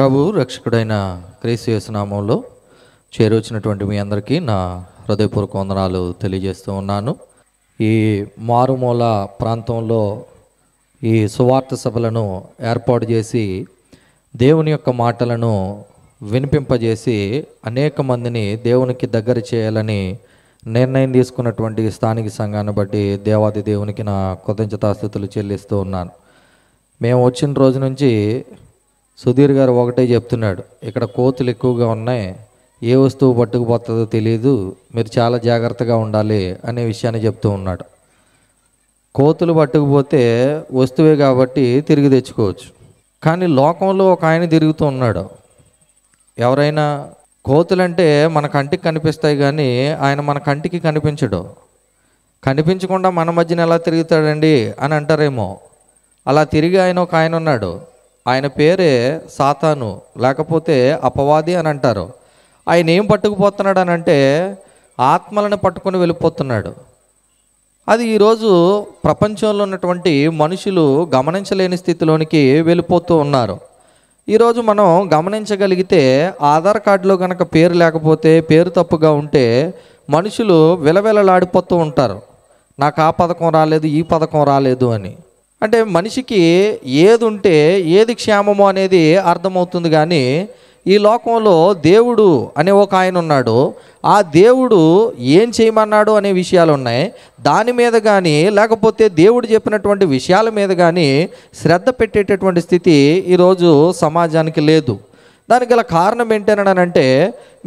ప్రభు రక్షకుడైన క్రీస్తునామంలో చేరొచ్చినటువంటి మీ అందరికీ నా హృదయపూర్వక వందనాలు తెలియజేస్తూ ఉన్నాను ఈ మారుమూల ప్రాంతంలో ఈ సువార్త సభలను ఏర్పాటు చేసి దేవుని యొక్క మాటలను వినిపింపజేసి అనేక మందిని దేవునికి దగ్గర చేయాలని నిర్ణయం తీసుకున్నటువంటి స్థానిక సంఘాన్ని బట్టి దేవాది దేవునికి నా కృతజ్ఞతాస్థితులు చెల్లిస్తూ ఉన్నాను మేము వచ్చిన రోజు నుంచి సుధీర్ గారు ఒకటే చెప్తున్నాడు ఇక్కడ కోతులు ఎక్కువగా ఉన్నాయి ఏ వస్తువు పట్టుకుపోతుందో తెలియదు మీరు చాలా జాగ్రత్తగా ఉండాలి అనే విషయాన్ని చెప్తూ ఉన్నాడు కోతులు పట్టుకుపోతే వస్తువే కాబట్టి తిరిగి తెచ్చుకోవచ్చు కానీ లోకంలో ఒక ఆయన తిరుగుతూ ఉన్నాడు ఎవరైనా కోతులంటే మన కంటికి కనిపిస్తాయి కానీ ఆయన మన కంటికి కనిపించడు కనిపించకుండా మన మధ్యన ఎలా తిరుగుతాడండి అని అంటారేమో అలా తిరిగి ఆయన ఒక ఆయన ఉన్నాడు ఆయన పేరే సాతాను లేకపోతే అపవాది అని అంటారు ఆయన ఏం పట్టుకుపోతున్నాడు అని అంటే ఆత్మలను పట్టుకొని వెళ్ళిపోతున్నాడు అది ఈరోజు ప్రపంచంలో ఉన్నటువంటి మనుషులు గమనించలేని స్థితిలోనికి వెళ్ళిపోతూ ఉన్నారు ఈరోజు మనం గమనించగలిగితే ఆధార్ కార్డులో కనుక పేరు లేకపోతే పేరు తప్పుగా ఉంటే మనుషులు విలవిలలాడిపోతూ ఉంటారు నాకు ఆ పథకం రాలేదు ఈ పథకం రాలేదు అని అంటే మనిషికి ఏది ఉంటే ఏది క్షేమము అనేది అర్థమవుతుంది కానీ ఈ లోకంలో దేవుడు అనే ఒక ఆయన ఉన్నాడు ఆ దేవుడు ఏం చేయమన్నాడు అనే విషయాలు ఉన్నాయి దాని మీద కానీ లేకపోతే దేవుడు చెప్పినటువంటి విషయాల మీద కానీ శ్రద్ధ పెట్టేటటువంటి స్థితి ఈరోజు సమాజానికి లేదు దానికి గల కారణం ఏంటనంటే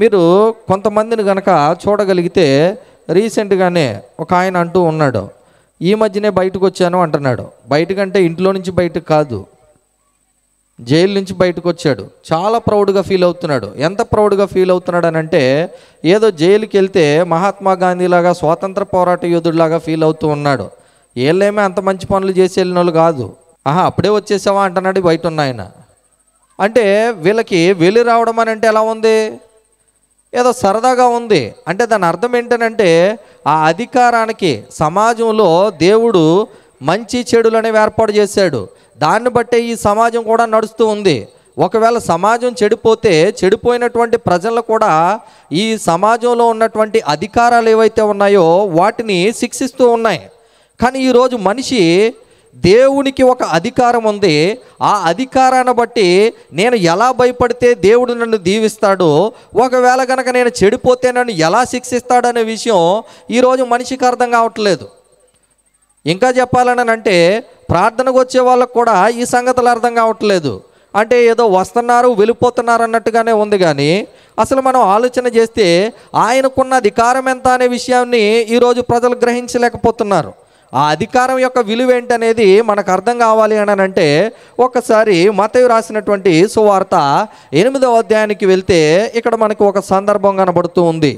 మీరు కొంతమందిని కనుక చూడగలిగితే రీసెంట్గానే ఒక ఆయన అంటూ ఉన్నాడు ఈ మధ్యనే బయటకు వచ్చాను అంటున్నాడు బయటకంటే ఇంట్లో నుంచి బయటకు కాదు జైలు నుంచి బయటకు వచ్చాడు చాలా ప్రౌడ్గా ఫీల్ అవుతున్నాడు ఎంత ప్రౌడ్గా ఫీల్ అవుతున్నాడు అని అంటే ఏదో జైలుకి వెళ్తే మహాత్మా గాంధీలాగా స్వాతంత్ర పోరాట యోధుడిలాగా ఫీల్ అవుతూ ఉన్నాడు ఏళ్ళేమే అంత మంచి పనులు చేసి వెళ్ళిన వాళ్ళు కాదు ఆహా అప్పుడే వచ్చేసావా అంటున్నాడు బయట ఉన్న ఆయన అంటే వీళ్ళకి వెళ్ళి రావడం అని అంటే ఎలా ఉంది ఏదో సరదాగా ఉంది అంటే దాని అర్థం ఏంటనంటే ఆ అధికారానికి సమాజంలో దేవుడు మంచి చెడులు అనేవి ఏర్పాటు చేశాడు దాన్ని బట్టే ఈ సమాజం కూడా నడుస్తూ ఉంది ఒకవేళ సమాజం చెడిపోతే చెడిపోయినటువంటి ప్రజలు కూడా ఈ సమాజంలో ఉన్నటువంటి అధికారాలు ఏవైతే ఉన్నాయో వాటిని శిక్షిస్తూ ఉన్నాయి కానీ ఈరోజు మనిషి దేవునికి ఒక అధికారం ఉంది ఆ అధికారాన్ని బట్టి నేను ఎలా భయపడితే దేవుడు నన్ను దీవిస్తాడో ఒకవేళ కనుక నేను చెడిపోతే నన్ను ఎలా శిక్షిస్తాడనే విషయం ఈరోజు మనిషికి అర్థం కావట్లేదు ఇంకా చెప్పాలని అంటే ప్రార్థనకు వచ్చే వాళ్ళకు కూడా ఈ సంగతులు అర్థం కావట్లేదు అంటే ఏదో వస్తున్నారు వెళ్ళిపోతున్నారు అన్నట్టుగానే ఉంది కానీ అసలు మనం ఆలోచన చేస్తే ఆయనకున్న అధికారం ఎంత అనే విషయాన్ని ఈరోజు ప్రజలు గ్రహించలేకపోతున్నారు ఆ అధికారం యొక్క విలువ ఏంటనేది మనకు అర్థం కావాలి అని అంటే ఒకసారి మతయు రాసినటువంటి సువార్త ఎనిమిదవ అధ్యాయానికి వెళ్తే ఇక్కడ మనకు ఒక సందర్భం కనబడుతూ ఉంది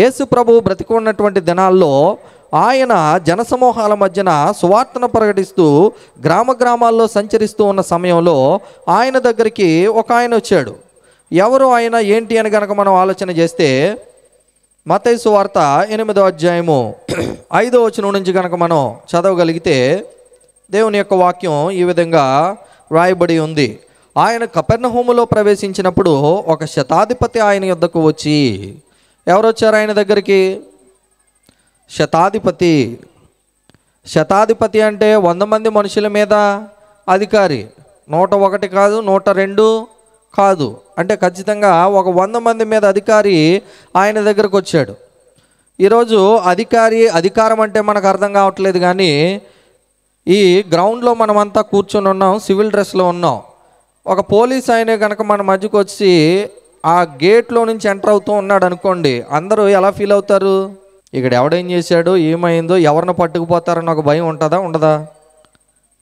యేసు ప్రభు బ్రతికున్నటువంటి దినాల్లో ఆయన జనసమూహాల మధ్యన సువార్తను ప్రకటిస్తూ గ్రామ గ్రామాల్లో సంచరిస్తూ ఉన్న సమయంలో ఆయన దగ్గరికి ఒక ఆయన వచ్చాడు ఎవరు ఆయన ఏంటి అని కనుక మనం ఆలోచన చేస్తే మతైసు వార్త ఎనిమిదో అధ్యాయము ఐదో వచనం నుంచి కనుక మనం చదవగలిగితే దేవుని యొక్క వాక్యం ఈ విధంగా వ్రాయబడి ఉంది ఆయన కపెర్ణహోములో ప్రవేశించినప్పుడు ఒక శతాధిపతి ఆయన యుద్ధకు వచ్చి ఎవరొచ్చారు ఆయన దగ్గరికి శతాధిపతి శతాధిపతి అంటే వంద మంది మనుషుల మీద అధికారి నూట ఒకటి కాదు నూట రెండు కాదు అంటే ఖచ్చితంగా ఒక వంద మంది మీద అధికారి ఆయన దగ్గరకు వచ్చాడు ఈరోజు అధికారి అధికారం అంటే మనకు అర్థం కావట్లేదు కానీ ఈ గ్రౌండ్లో మనమంతా కూర్చొని ఉన్నాం సివిల్ డ్రెస్లో ఉన్నాం ఒక పోలీస్ ఆయనే కనుక మన మధ్యకు వచ్చి ఆ గేట్లో నుంచి ఎంటర్ అవుతూ ఉన్నాడు అనుకోండి అందరూ ఎలా ఫీల్ అవుతారు ఇక్కడ ఎవడేం చేశాడో ఏమైందో ఎవరిని పట్టుకుపోతారని ఒక భయం ఉంటుందా ఉండదా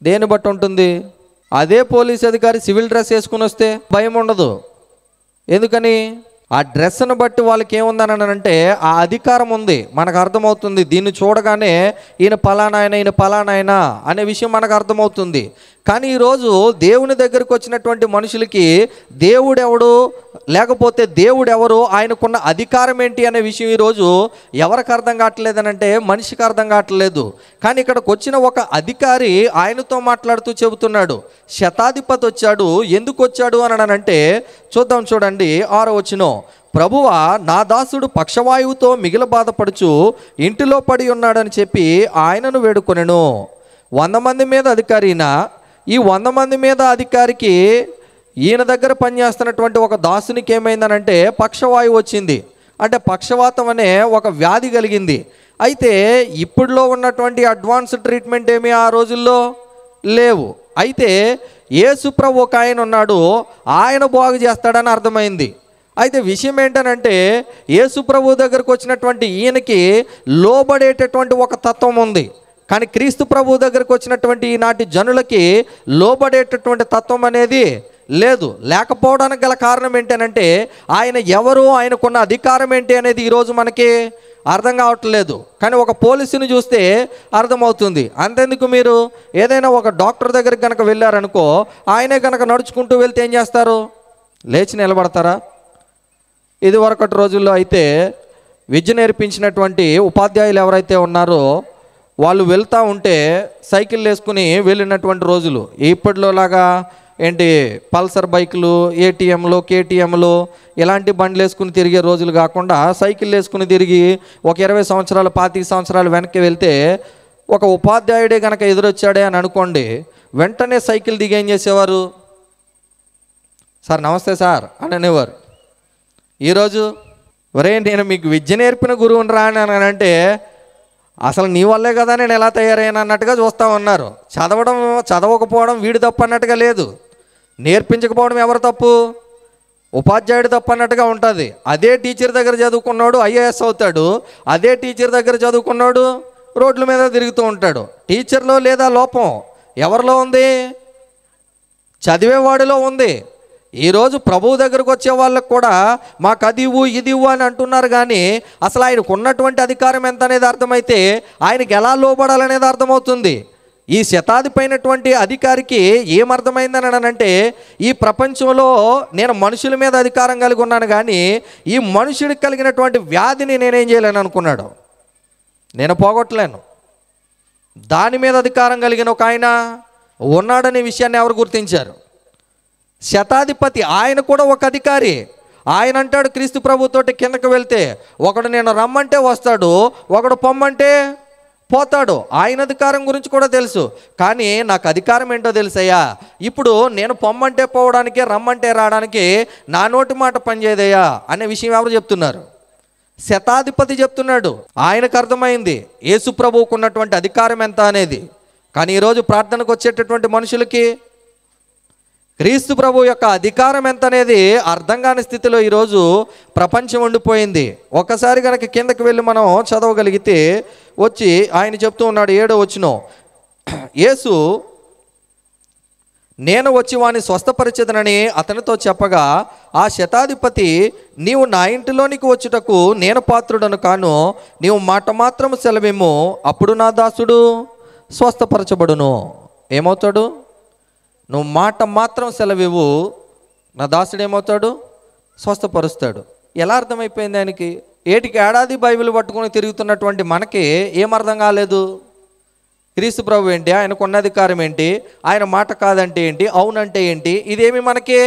దేని బట్టి ఉంటుంది అదే పోలీస్ అధికారి సివిల్ డ్రెస్ వేసుకుని వస్తే భయం ఉండదు ఎందుకని ఆ డ్రెస్ను బట్టి వాళ్ళకి ఏముందని అంటే ఆ అధికారం ఉంది మనకు అర్థమవుతుంది దీన్ని చూడగానే ఈయన పలానాయన ఈయన పలానాయన అనే విషయం మనకు అర్థమవుతుంది కానీ ఈరోజు దేవుని దగ్గరకు వచ్చినటువంటి మనుషులకి దేవుడెవడు లేకపోతే దేవుడెవరు ఆయనకున్న అధికారం ఏంటి అనే విషయం ఈరోజు ఎవరికి అర్థం కావట్లేదనంటే మనిషికి అర్థం కావట్లేదు కానీ ఇక్కడికి వచ్చిన ఒక అధికారి ఆయనతో మాట్లాడుతూ చెబుతున్నాడు శతాధిపతి వచ్చాడు ఎందుకు వచ్చాడు అని చూద్దాం చూడండి ఆరో వచ్చిన ప్రభువ నా దాసుడు పక్షవాయువుతో మిగిల బాధపడుచు ఇంటిలో పడి ఉన్నాడని చెప్పి ఆయనను వేడుకొనెను వంద మంది మీద అధికారినా ఈ వంద మంది మీద అధికారికి ఈయన దగ్గర పనిచేస్తున్నటువంటి ఒక దాసునికి ఏమైందనంటే పక్షవాయువు వచ్చింది అంటే పక్షవాతం అనే ఒక వ్యాధి కలిగింది అయితే ఇప్పుడులో ఉన్నటువంటి అడ్వాన్స్ ట్రీట్మెంట్ ఏమి ఆ రోజుల్లో లేవు అయితే ఏ సుప్రభు ఒక ఆయన ఉన్నాడు ఆయన బాగు చేస్తాడని అర్థమైంది అయితే విషయం ఏంటనంటే సుప్రభు దగ్గరకు వచ్చినటువంటి ఈయనకి లోబడేటటువంటి ఒక తత్వం ఉంది కానీ క్రీస్తు ప్రభు దగ్గరకు వచ్చినటువంటి ఈనాటి జనులకి లోబడేటటువంటి తత్వం అనేది లేదు లేకపోవడానికి గల కారణం ఏంటనంటే ఆయన ఎవరు ఆయనకున్న అధికారం ఏంటి అనేది ఈరోజు మనకి అర్థం కావట్లేదు కానీ ఒక పోలీసుని చూస్తే అర్థమవుతుంది అంతెందుకు మీరు ఏదైనా ఒక డాక్టర్ దగ్గరికి కనుక వెళ్ళారనుకో ఆయనే కనుక నడుచుకుంటూ వెళ్తే ఏం చేస్తారు లేచి నిలబడతారా ఇది రోజుల్లో అయితే విద్య నేర్పించినటువంటి ఉపాధ్యాయులు ఎవరైతే ఉన్నారో వాళ్ళు వెళ్తూ ఉంటే సైకిల్ వేసుకుని వెళ్ళినటువంటి రోజులు ఇప్పట్లోలాగా ఏంటి పల్సర్ బైకులు ఏటీఎంలు కేటీఎంలు ఇలాంటి బండ్లు వేసుకుని తిరిగే రోజులు కాకుండా సైకిల్ వేసుకుని తిరిగి ఒక ఇరవై సంవత్సరాలు పాతిక సంవత్సరాలు వెనక్కి వెళ్తే ఒక ఉపాధ్యాయుడే కనుక ఎదురొచ్చాడే అని అనుకోండి వెంటనే సైకిల్ దిగి ఏం చేసేవారు సార్ నమస్తే సార్ అని అనేవారు ఈరోజు ఒరే నేను మీకు విద్య నేర్పిన గురువుని రా అని అంటే అసలు నీ వల్లే కదా నేను ఎలా తయారయ్యాను అన్నట్టుగా చూస్తూ ఉన్నారు చదవడం చదవకపోవడం వీడు తప్పు అన్నట్టుగా లేదు నేర్పించకపోవడం ఎవరు తప్పు ఉపాధ్యాయుడు తప్పు అన్నట్టుగా ఉంటుంది అదే టీచర్ దగ్గర చదువుకున్నాడు ఐఏఎస్ అవుతాడు అదే టీచర్ దగ్గర చదువుకున్నాడు రోడ్ల మీద తిరుగుతూ ఉంటాడు టీచర్లో లేదా లోపం ఎవరిలో ఉంది చదివేవాడిలో ఉంది ఈరోజు ప్రభువు దగ్గరకు వచ్చే వాళ్ళకు కూడా మాకు అది ఇవ్వు ఇది ఇవ్వు అని అంటున్నారు కానీ అసలు ఆయనకు ఉన్నటువంటి అధికారం ఎంత అనేది అర్థమైతే ఆయనకి ఎలా లోపడాలనేది అర్థమవుతుంది ఈ పైనటువంటి అధికారికి ఏమర్థమైందని అనంటే ఈ ప్రపంచంలో నేను మనుషుల మీద అధికారం కలిగి ఉన్నాను కానీ ఈ మనుషుడికి కలిగినటువంటి వ్యాధిని నేనేం చేయలేను అనుకున్నాడు నేను పోగొట్టలేను దాని మీద అధికారం కలిగిన ఒక ఆయన ఉన్నాడనే విషయాన్ని ఎవరు గుర్తించారు శతాధిపతి ఆయన కూడా ఒక అధికారి ఆయన అంటాడు క్రీస్తు ప్రభుతోటి కిందకు వెళ్తే ఒకడు నేను రమ్మంటే వస్తాడు ఒకడు పొమ్మంటే పోతాడు ఆయన అధికారం గురించి కూడా తెలుసు కానీ నాకు అధికారం ఏంటో తెలుసయ్యా ఇప్పుడు నేను పొమ్మంటే పోవడానికి రమ్మంటే రావడానికి నా నోటి మాట పనిచేదయ్యా అనే విషయం ఎవరు చెప్తున్నారు శతాధిపతి చెప్తున్నాడు ఆయనకు అర్థమైంది యేసు ప్రభువుకున్నటువంటి అధికారం ఎంత అనేది కానీ ఈరోజు ప్రార్థనకు వచ్చేటటువంటి మనుషులకి క్రీస్తు ప్రభు యొక్క అధికారం ఎంత అనేది అర్థం కాని స్థితిలో ఈరోజు ప్రపంచం ఉండిపోయింది ఒకసారి కనుక కిందకి వెళ్ళి మనం చదవగలిగితే వచ్చి ఆయన చెప్తూ ఉన్నాడు ఏడో వచ్చిన యేసు నేను వచ్చి వాని స్వస్థపరిచేదనని అతనితో చెప్పగా ఆ శతాధిపతి నీవు నా ఇంటిలోనికి వచ్చుటకు నేను పాత్రుడను కాను నీవు మాట మాత్రం సెలవేమో అప్పుడు నా దాసుడు స్వస్థపరచబడును ఏమవుతాడు నువ్వు మాట మాత్రం సెలవివ్వు నా దాసుడు ఏమవుతాడు స్వస్థపరుస్తాడు ఎలా అర్థమైపోయింది ఆయనకి ఏటికి ఏడాది బైబిల్ పట్టుకుని తిరుగుతున్నటువంటి మనకి ఏమర్థం కాలేదు క్రీస్తు ప్రభు ఏంటి ఆయనకు ఉన్నధికారం ఏంటి ఆయన మాట కాదంటే ఏంటి అవునంటే ఏంటి ఇదేమి మనకి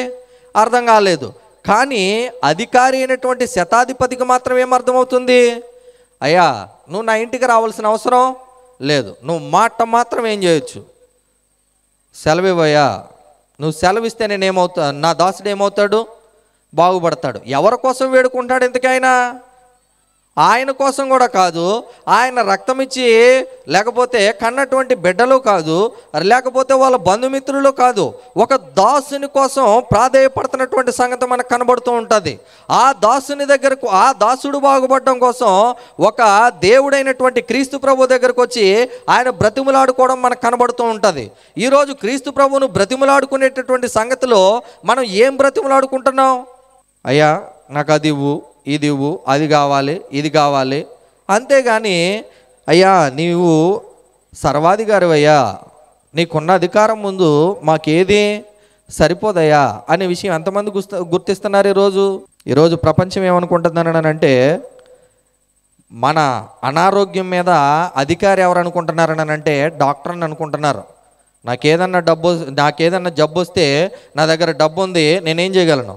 అర్థం కాలేదు కానీ అధికారి అయినటువంటి శతాధిపతికి మాత్రం ఏమర్థమవుతుంది అయ్యా నువ్వు నా ఇంటికి రావాల్సిన అవసరం లేదు నువ్వు మాట మాత్రం ఏం చేయొచ్చు సెలవివయ్యా నువ్వు సెలవిస్తే నేనేమవుతా నా దాసుడు ఏమవుతాడు బాగుపడతాడు ఎవరి కోసం వేడుకుంటాడు ఎందుకైనా ఆయన కోసం కూడా కాదు ఆయన రక్తం ఇచ్చి లేకపోతే కన్నటువంటి బిడ్డలు కాదు లేకపోతే వాళ్ళ బంధుమిత్రులు కాదు ఒక దాసుని కోసం ప్రాధేయపడుతున్నటువంటి సంగతి మనకు కనబడుతూ ఉంటుంది ఆ దాసుని దగ్గరకు ఆ దాసుడు బాగుపడడం కోసం ఒక దేవుడైనటువంటి క్రీస్తు ప్రభు దగ్గరకు వచ్చి ఆయన బ్రతిములాడుకోవడం మనకు కనబడుతూ ఉంటుంది ఈరోజు క్రీస్తు ప్రభువును బ్రతిములాడుకునేటటువంటి సంగతిలో మనం ఏం బ్రతిములాడుకుంటున్నాం అయ్యా నాకు అది ఇవ్వు ఇది ఇవ్వు అది కావాలి ఇది కావాలి అంతేగాని అయ్యా నీవు సర్వాధికారి అయ్యా నీకున్న అధికారం ముందు మాకేది సరిపోదయ్యా అనే విషయం ఎంతమంది గుస్త గుర్తిస్తున్నారు ఈరోజు ఈరోజు ప్రపంచం ఏమనుకుంటుందని అంటే మన అనారోగ్యం మీద అధికారి ఎవరు అనుకుంటున్నారని అంటే డాక్టర్ అని అనుకుంటున్నారు నాకేదన్నా డబ్బు నాకేదన్నా జబ్బు వస్తే నా దగ్గర డబ్బు ఉంది నేనేం చేయగలను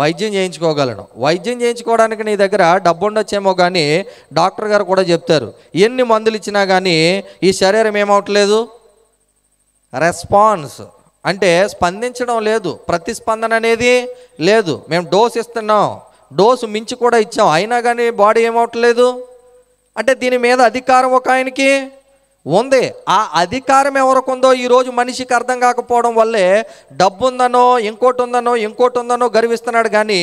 వైద్యం చేయించుకోగలను వైద్యం చేయించుకోవడానికి నీ దగ్గర డబ్బు ఉండొచ్చేమో కానీ డాక్టర్ గారు కూడా చెప్తారు ఎన్ని మందులు ఇచ్చినా కానీ ఈ శరీరం ఏమవట్లేదు రెస్పాన్స్ అంటే స్పందించడం లేదు ప్రతిస్పందన అనేది లేదు మేము డోస్ ఇస్తున్నాం డోసు మించి కూడా ఇచ్చాం అయినా కానీ బాడీ ఏమవట్లేదు అంటే దీని మీద అధికారం ఒక ఆయనకి ఉంది ఆ అధికారం ఎవరికి ఉందో ఈరోజు మనిషికి అర్థం కాకపోవడం వల్లే డబ్బు ఉందనో ఇంకోటి ఉందనో ఇంకోటి ఉందనో గర్విస్తున్నాడు కానీ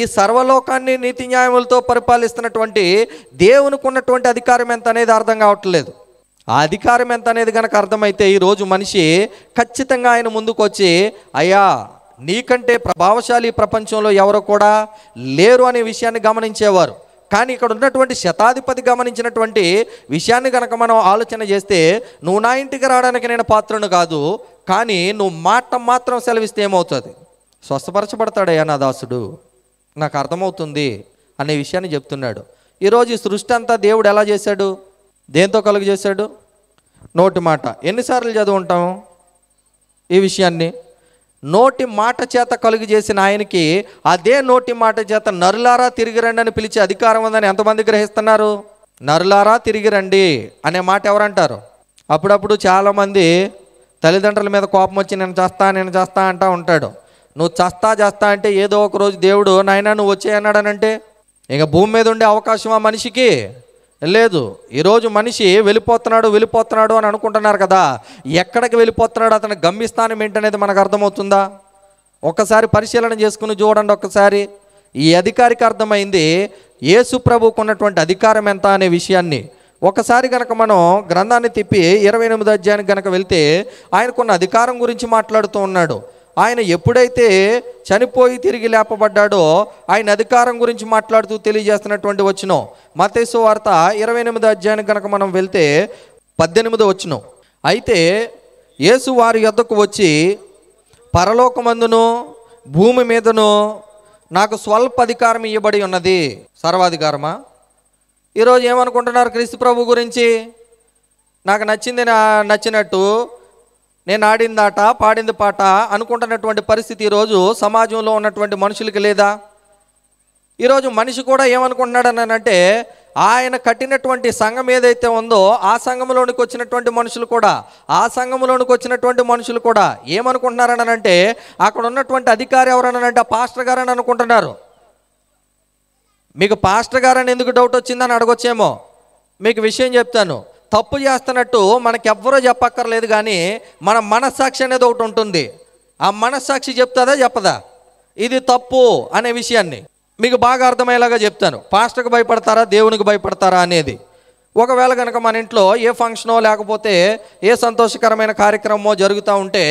ఈ సర్వలోకాన్ని నీతి న్యాయములతో పరిపాలిస్తున్నటువంటి దేవునికి ఉన్నటువంటి అధికారం ఎంత అనేది అర్థం కావట్లేదు ఆ అధికారం ఎంత అనేది కనుక అర్థమైతే ఈరోజు మనిషి ఖచ్చితంగా ఆయన ముందుకు వచ్చి అయ్యా నీకంటే ప్రభావశాలి ప్రపంచంలో ఎవరు కూడా లేరు అనే విషయాన్ని గమనించేవారు కానీ ఇక్కడ ఉన్నటువంటి శతాధిపతి గమనించినటువంటి విషయాన్ని కనుక మనం ఆలోచన చేస్తే నువ్వు నా ఇంటికి రావడానికి నేను పాత్రను కాదు కానీ నువ్వు మాట మాత్రం సెలవిస్తే ఏమవుతుంది స్వస్థపరచబడతాడయ్యా నా దాసుడు నాకు అర్థమవుతుంది అనే విషయాన్ని చెప్తున్నాడు ఈరోజు ఈ సృష్టి అంతా దేవుడు ఎలా చేశాడు దేంతో కలుగు చేశాడు నోటి మాట ఎన్నిసార్లు చదువుంటాము ఈ విషయాన్ని నోటి మాట చేత కలుగు చేసిన ఆయనకి అదే నోటి మాట చేత నరులారా తిరిగి రండి అని పిలిచే అధికారం ఉందని ఎంతమంది గ్రహిస్తున్నారు నరులారా తిరిగి రండి అనే మాట ఎవరంటారు అప్పుడప్పుడు చాలామంది తల్లిదండ్రుల మీద కోపం వచ్చి నేను చేస్తా నేను చేస్తా అంటా ఉంటాడు నువ్వు చస్తా చేస్తా అంటే ఏదో ఒక రోజు దేవుడు నాయన నువ్వు వచ్చేయన్నాడనంటే ఇక భూమి మీద ఉండే అవకాశం ఆ మనిషికి లేదు ఈరోజు మనిషి వెళ్ళిపోతున్నాడు వెళ్ళిపోతున్నాడు అని అనుకుంటున్నారు కదా ఎక్కడికి వెళ్ళిపోతున్నాడు అతని గమ్యస్థానం ఏంటనేది మనకు అర్థమవుతుందా ఒకసారి పరిశీలన చేసుకుని చూడండి ఒకసారి ఈ అధికారికి అర్థమైంది యేసు ప్రభుకు ఉన్నటువంటి అధికారం ఎంత అనే విషయాన్ని ఒకసారి గనక మనం గ్రంథాన్ని తిప్పి ఇరవై ఎనిమిది అధ్యాయానికి గనక వెళ్తే ఆయనకున్న అధికారం గురించి మాట్లాడుతూ ఉన్నాడు ఆయన ఎప్పుడైతే చనిపోయి తిరిగి లేపబడ్డాడో ఆయన అధికారం గురించి మాట్లాడుతూ తెలియజేస్తున్నటువంటి వచ్చిన మతేసు వార్త ఇరవై ఎనిమిది అధ్యాయం కనుక మనం వెళ్తే పద్దెనిమిది వచ్చిన అయితే యేసు వారి యొద్దకు వచ్చి పరలోకమందును భూమి మీదను నాకు స్వల్ప అధికారం ఇవ్వబడి ఉన్నది సర్వాధికారమా ఈరోజు ఏమనుకుంటున్నారు క్రీస్తు ప్రభు గురించి నాకు నచ్చింది నచ్చినట్టు నేను ఆడిందాట పాడింది పాట అనుకుంటున్నటువంటి పరిస్థితి ఈరోజు సమాజంలో ఉన్నటువంటి మనుషులకి లేదా ఈరోజు మనిషి కూడా ఏమనుకుంటున్నాడనంటే ఆయన కట్టినటువంటి సంఘం ఏదైతే ఉందో ఆ సంఘంలోనికి వచ్చినటువంటి మనుషులు కూడా ఆ సంఘంలోనికి వచ్చినటువంటి మనుషులు కూడా ఏమనుకుంటున్నారనంటే అక్కడ ఉన్నటువంటి అధికారి ఎవరనంటే పాస్టర్ గారని అనుకుంటున్నారు మీకు పాస్టర్ గారని ఎందుకు డౌట్ వచ్చిందని అడగొచ్చేమో మీకు విషయం చెప్తాను తప్పు చేస్తున్నట్టు ఎవ్వరూ చెప్పక్కర్లేదు కానీ మన మనస్సాక్షి అనేది ఒకటి ఉంటుంది ఆ మనస్సాక్షి చెప్తుందా చెప్పదా ఇది తప్పు అనే విషయాన్ని మీకు బాగా అర్థమయ్యేలాగా చెప్తాను పాస్టర్కి భయపడతారా దేవునికి భయపడతారా అనేది ఒకవేళ కనుక మన ఇంట్లో ఏ ఫంక్షనో లేకపోతే ఏ సంతోషకరమైన కార్యక్రమమో జరుగుతూ ఉంటే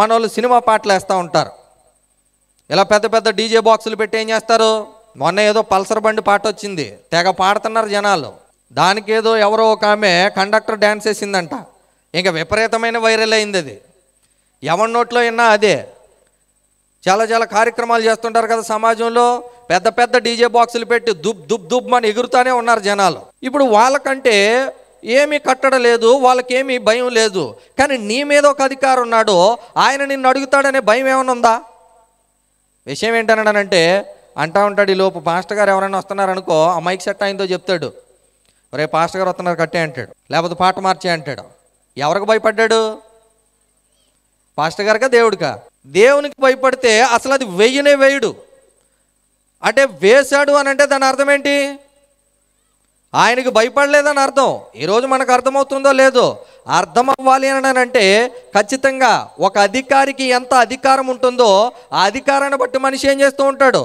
మన వాళ్ళు సినిమా పాటలు వేస్తూ ఉంటారు ఇలా పెద్ద పెద్ద డీజే బాక్సులు పెట్టి ఏం చేస్తారు మొన్న ఏదో పల్సర్ బండి పాట వచ్చింది తెగ పాడుతున్నారు జనాలు దానికేదో ఎవరో ఒక ఆమె కండక్టర్ డ్యాన్స్ వేసిందంట ఇంకా విపరీతమైన వైరల్ అయింది అది ఎవరి నోట్లో విన్నా అదే చాలా చాలా కార్యక్రమాలు చేస్తుంటారు కదా సమాజంలో పెద్ద పెద్ద డీజే బాక్సులు పెట్టి దుబ్ దుబ్ దుబ్ అని ఎగురుతూనే ఉన్నారు జనాలు ఇప్పుడు వాళ్ళకంటే ఏమీ కట్టడలేదు వాళ్ళకేమీ భయం లేదు కానీ నీ మీద ఒక అధికారం ఉన్నాడు ఆయన నిన్ను అడుగుతాడనే భయం ఏమైనా ఉందా విషయం ఏంటనంటే అంటా ఉంటాడు ఈ లోపు మాస్టర్ గారు ఎవరైనా వస్తున్నారనుకో ఆ మైక్ సెట్ అయిందో చెప్తాడు రే పాస్టర్ గారు వస్తున్నారు కట్టే అంటాడు లేకపోతే పాట మార్చే అంటాడు ఎవరికి భయపడ్డాడు పాస్టర్ గారుగా దేవుడికా దేవునికి భయపడితే అసలు అది వెయ్యినే వేయుడు అంటే వేశాడు అని అంటే దాని అర్థం ఏంటి ఆయనకి భయపడలేదని అర్థం ఈరోజు మనకు అర్థమవుతుందో లేదో అర్థం అవ్వాలి అని అంటే ఖచ్చితంగా ఒక అధికారికి ఎంత అధికారం ఉంటుందో ఆ అధికారాన్ని బట్టి మనిషి ఏం చేస్తూ ఉంటాడు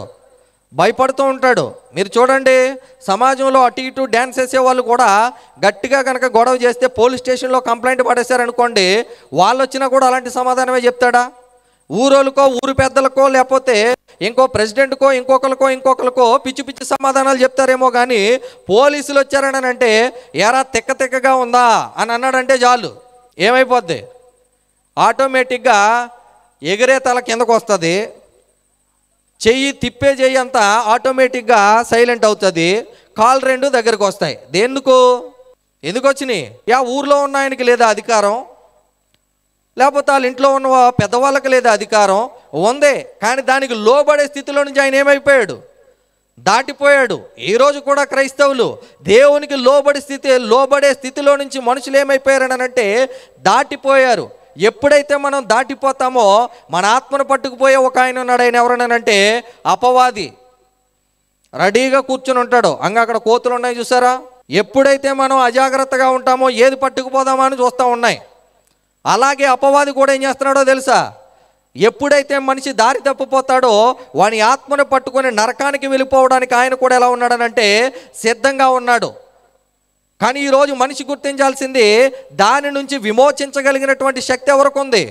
భయపడుతూ ఉంటాడు మీరు చూడండి సమాజంలో అటు ఇటు డ్యాన్స్ వేసేవాళ్ళు కూడా గట్టిగా కనుక గొడవ చేస్తే పోలీస్ స్టేషన్లో కంప్లైంట్ పడేశారనుకోండి వాళ్ళు వచ్చినా కూడా అలాంటి సమాధానమే చెప్తాడా ఊరోళ్ళకో ఊరు పెద్దలకో లేకపోతే ఇంకో ప్రెసిడెంట్కో ఇంకొకరికో ఇంకొకరికో పిచ్చి పిచ్చి సమాధానాలు చెప్తారేమో కానీ పోలీసులు వచ్చారని అంటే ఎరా తిక్క తిక్కగా ఉందా అని అన్నాడంటే చాలు ఏమైపోద్ది ఆటోమేటిక్గా ఎగిరే తల కిందకు వస్తుంది చెయ్యి తిప్పే చెయ్యి అంతా ఆటోమేటిక్గా సైలెంట్ అవుతుంది కాల్ రెండు దగ్గరకు వస్తాయి దేందుకు ఎందుకు వచ్చినాయి యా ఊర్లో ఉన్న ఆయనకి లేదా అధికారం లేకపోతే వాళ్ళ ఇంట్లో ఉన్న పెద్దవాళ్ళకి లేదా అధికారం ఉందే కానీ దానికి లోబడే స్థితిలో నుంచి ఆయన ఏమైపోయాడు దాటిపోయాడు ఈరోజు కూడా క్రైస్తవులు దేవునికి లోబడి స్థితి లోబడే స్థితిలో నుంచి మనుషులు అంటే దాటిపోయారు ఎప్పుడైతే మనం దాటిపోతామో మన ఆత్మను పట్టుకుపోయే ఒక ఆయన ఉన్నాడు ఆయన ఎవరన్నానంటే అపవాది రెడీగా కూర్చొని ఉంటాడు అంగ అక్కడ కోతులు ఉన్నాయి చూసారా ఎప్పుడైతే మనం అజాగ్రత్తగా ఉంటామో ఏది పట్టుకుపోదామా అని చూస్తూ ఉన్నాయి అలాగే అపవాది కూడా ఏం చేస్తున్నాడో తెలుసా ఎప్పుడైతే మనిషి దారి తప్పిపోతాడో వాని ఆత్మను పట్టుకొని నరకానికి వెళ్ళిపోవడానికి ఆయన కూడా ఎలా ఉన్నాడనంటే సిద్ధంగా ఉన్నాడు కానీ ఈరోజు మనిషి గుర్తించాల్సింది దాని నుంచి విమోచించగలిగినటువంటి శక్తి ఎవరికి ఉంది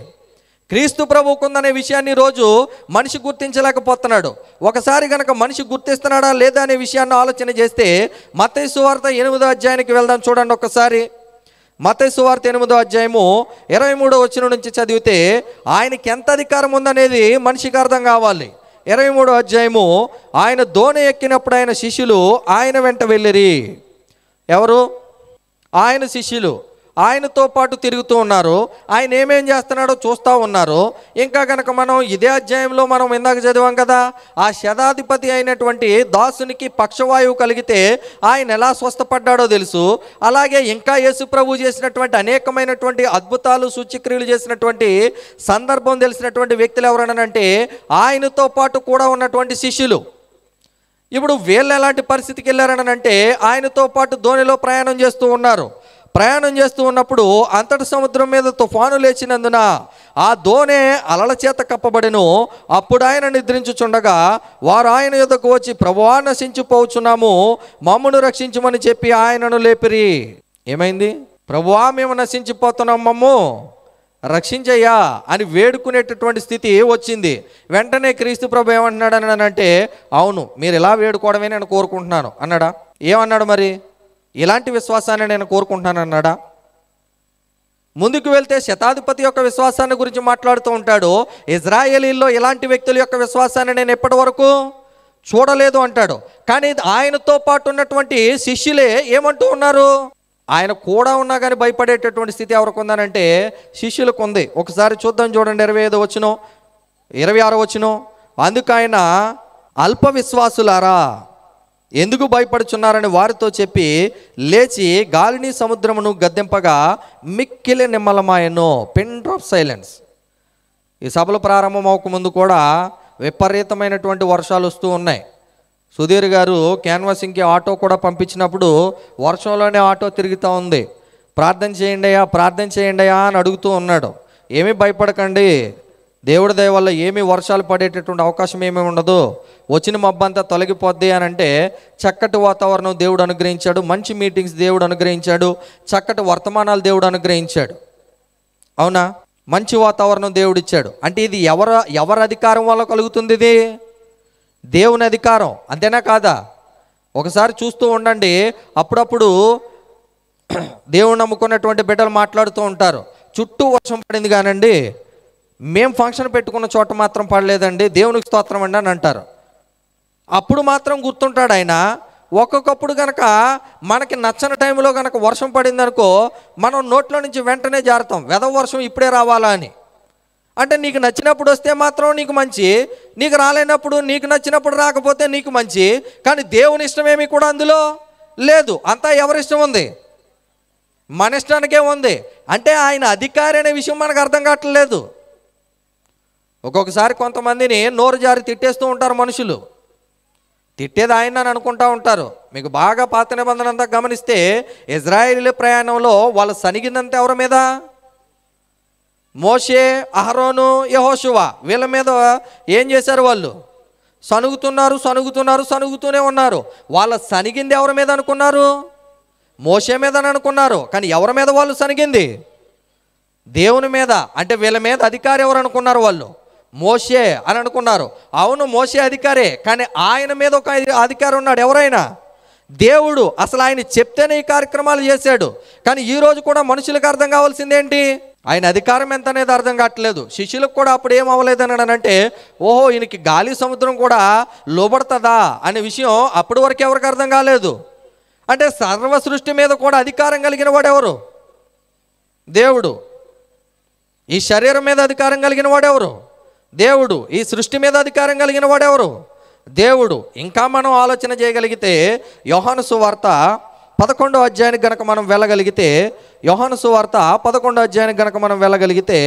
క్రీస్తు ప్రభువుకు ఉందనే విషయాన్ని రోజు మనిషి గుర్తించలేకపోతున్నాడు ఒకసారి కనుక మనిషి గుర్తిస్తున్నాడా లేదా అనే విషయాన్ని ఆలోచన చేస్తే మత సువార్త ఎనిమిదో అధ్యాయానికి వెళ్దాం చూడండి ఒకసారి మత సువార్త ఎనిమిదో అధ్యాయము ఇరవై మూడో వచ్చిన నుంచి చదివితే ఆయనకి ఎంత అధికారం ఉందనేది మనిషికి అర్థం కావాలి ఇరవై మూడో అధ్యాయము ఆయన దోణి ఎక్కినప్పుడు ఆయన శిష్యులు ఆయన వెంట వెళ్ళిరి ఎవరు ఆయన శిష్యులు ఆయనతో పాటు తిరుగుతూ ఉన్నారు ఆయన ఏమేం చేస్తున్నాడో చూస్తూ ఉన్నారు ఇంకా కనుక మనం ఇదే అధ్యాయంలో మనం ఇందాక చదివాం కదా ఆ శతాధిపతి అయినటువంటి దాసునికి పక్షవాయువు కలిగితే ఆయన ఎలా స్వస్థపడ్డాడో తెలుసు అలాగే ఇంకా యేసుప్రభు చేసినటువంటి అనేకమైనటువంటి అద్భుతాలు సూచ్యక్రియలు చేసినటువంటి సందర్భం తెలిసినటువంటి వ్యక్తులు అంటే ఆయనతో పాటు కూడా ఉన్నటువంటి శిష్యులు ఇప్పుడు వీళ్ళు ఎలాంటి పరిస్థితికి వెళ్ళారని అంటే ఆయనతో పాటు ధోనిలో ప్రయాణం చేస్తూ ఉన్నారు ప్రయాణం చేస్తూ ఉన్నప్పుడు అంతటి సముద్రం మీద తుఫాను లేచినందున ఆ దోనె అలల చేత కప్పబడిను అప్పుడు ఆయన నిద్రించుచుండగా వారు ఆయన యుద్ధకు వచ్చి ప్రభువా నశించిపోచున్నాము మమ్మును రక్షించమని చెప్పి ఆయనను లేపిరి ఏమైంది ప్రభువా మేము నశించిపోతున్నాం మమ్ము రక్షించయ్యా అని వేడుకునేటటువంటి స్థితి వచ్చింది వెంటనే క్రీస్తు ప్రభు ఏమంటున్నాడు అని అంటే అవును మీరు ఇలా వేడుకోవడమే నేను కోరుకుంటున్నాను అన్నాడా ఏమన్నాడు మరి ఇలాంటి విశ్వాసాన్ని నేను కోరుకుంటున్నాను అన్నాడా ముందుకు వెళ్తే శతాధిపతి యొక్క విశ్వాసాన్ని గురించి మాట్లాడుతూ ఉంటాడు ఇజ్రాయేలీల్లో ఇలాంటి వ్యక్తుల యొక్క విశ్వాసాన్ని నేను ఎప్పటి వరకు చూడలేదు అంటాడు కానీ ఆయనతో పాటు ఉన్నటువంటి శిష్యులే ఏమంటూ ఉన్నారు ఆయన కూడా ఉన్నా కానీ భయపడేటటువంటి స్థితి ఎవరికి ఉందనంటే శిష్యులకు ఉంది ఒకసారి చూద్దాం చూడండి ఇరవై ఐదు వచ్చిన ఇరవై ఆరు వచ్చిన అందుకు ఆయన అల్ప విశ్వాసులారా ఎందుకు భయపడుచున్నారని వారితో చెప్పి లేచి గాలిని సముద్రమును గద్దెంపగా మిక్కిలి నిమ్మలమాయను పిన్ డ్రాప్ సైలెన్స్ ఈ సభలు ప్రారంభం అవ్వకముందు కూడా విపరీతమైనటువంటి వర్షాలు వస్తూ ఉన్నాయి సుధీర్ గారు క్యాన్వాసింగ్కి ఆటో కూడా పంపించినప్పుడు వర్షంలోనే ఆటో తిరుగుతూ ఉంది ప్రార్థన చేయండి అయ్యా ప్రార్థన చేయండి అయ్యా అని అడుగుతూ ఉన్నాడు ఏమీ భయపడకండి దేవుడి దయ వల్ల ఏమీ వర్షాలు పడేటటువంటి అవకాశం ఏమీ ఉండదు వచ్చిన మబ్బంతా తొలగిపోద్ది అని అంటే చక్కటి వాతావరణం దేవుడు అనుగ్రహించాడు మంచి మీటింగ్స్ దేవుడు అనుగ్రహించాడు చక్కటి వర్తమానాలు దేవుడు అనుగ్రహించాడు అవునా మంచి వాతావరణం దేవుడిచ్చాడు అంటే ఇది ఎవరు ఎవరి అధికారం వల్ల కలుగుతుంది ఇది దేవుని అధికారం అంతేనా కాదా ఒకసారి చూస్తూ ఉండండి అప్పుడప్పుడు దేవుని నమ్ముకున్నటువంటి బిడ్డలు మాట్లాడుతూ ఉంటారు చుట్టూ వర్షం పడింది కానండి మేం ఫంక్షన్ పెట్టుకున్న చోట మాత్రం పడలేదండి దేవునికి స్తోత్రం అండి అని అంటారు అప్పుడు మాత్రం గుర్తుంటాడు ఆయన ఒక్కొక్కప్పుడు కనుక మనకి నచ్చని టైంలో కనుక వర్షం పడిందనుకో మనం నోట్లో నుంచి వెంటనే జారుతాం వెదవ వర్షం ఇప్పుడే రావాలా అని అంటే నీకు నచ్చినప్పుడు వస్తే మాత్రం నీకు మంచి నీకు రాలేనప్పుడు నీకు నచ్చినప్పుడు రాకపోతే నీకు మంచి కానీ దేవుని ఇష్టమేమి కూడా అందులో లేదు అంతా ఎవరి ఇష్టం ఉంది మన ఇష్టానికే ఉంది అంటే ఆయన అధికారి అనే విషయం మనకు అర్థం కావట్లేదు ఒక్కొక్కసారి కొంతమందిని నోరు జారి తిట్టేస్తూ ఉంటారు మనుషులు తిట్టేది ఆయన అని అనుకుంటా ఉంటారు మీకు బాగా పాత నిబంధన అంతా గమనిస్తే ఇజ్రాయిల్ ప్రయాణంలో వాళ్ళు సనిగిందంతా ఎవరి మీద మోషే అహరోను యహోశువ వీళ్ళ మీద ఏం చేశారు వాళ్ళు సనుగుతున్నారు సనుగుతున్నారు సనుగుతూనే ఉన్నారు వాళ్ళ సనిగింది ఎవరి మీద అనుకున్నారు మోసే మీద అని అనుకున్నారు కానీ ఎవరి మీద వాళ్ళు సనిగింది దేవుని మీద అంటే వీళ్ళ మీద అధికారి ఎవరు అనుకున్నారు వాళ్ళు మోసే అని అనుకున్నారు అవును మోసే అధికారే కానీ ఆయన మీద ఒక అధికారి ఉన్నాడు ఎవరైనా దేవుడు అసలు ఆయన చెప్తేనే ఈ కార్యక్రమాలు చేశాడు కానీ ఈరోజు కూడా మనుషులకు అర్థం కావాల్సిందేంటి ఆయన అధికారం ఎంత అనేది అర్థం కావట్లేదు శిష్యులకు కూడా అప్పుడు ఏం అవ్వలేదని అంటే ఓహో ఈయనకి గాలి సముద్రం కూడా లోబడుతుందా అనే విషయం అప్పటి వరకు ఎవరికి అర్థం కాలేదు అంటే సర్వ సృష్టి మీద కూడా అధికారం కలిగిన వాడెవరు దేవుడు ఈ శరీరం మీద అధికారం కలిగిన వాడెవరు దేవుడు ఈ సృష్టి మీద అధికారం కలిగిన వాడెవరు దేవుడు ఇంకా మనం ఆలోచన చేయగలిగితే యోహాను సువార్త పదకొండో అధ్యాయానికి గనక మనం వెళ్ళగలిగితే యోహాను సువార్త పదకొండో అధ్యాయానికి గనక మనం వెళ్ళగలిగితే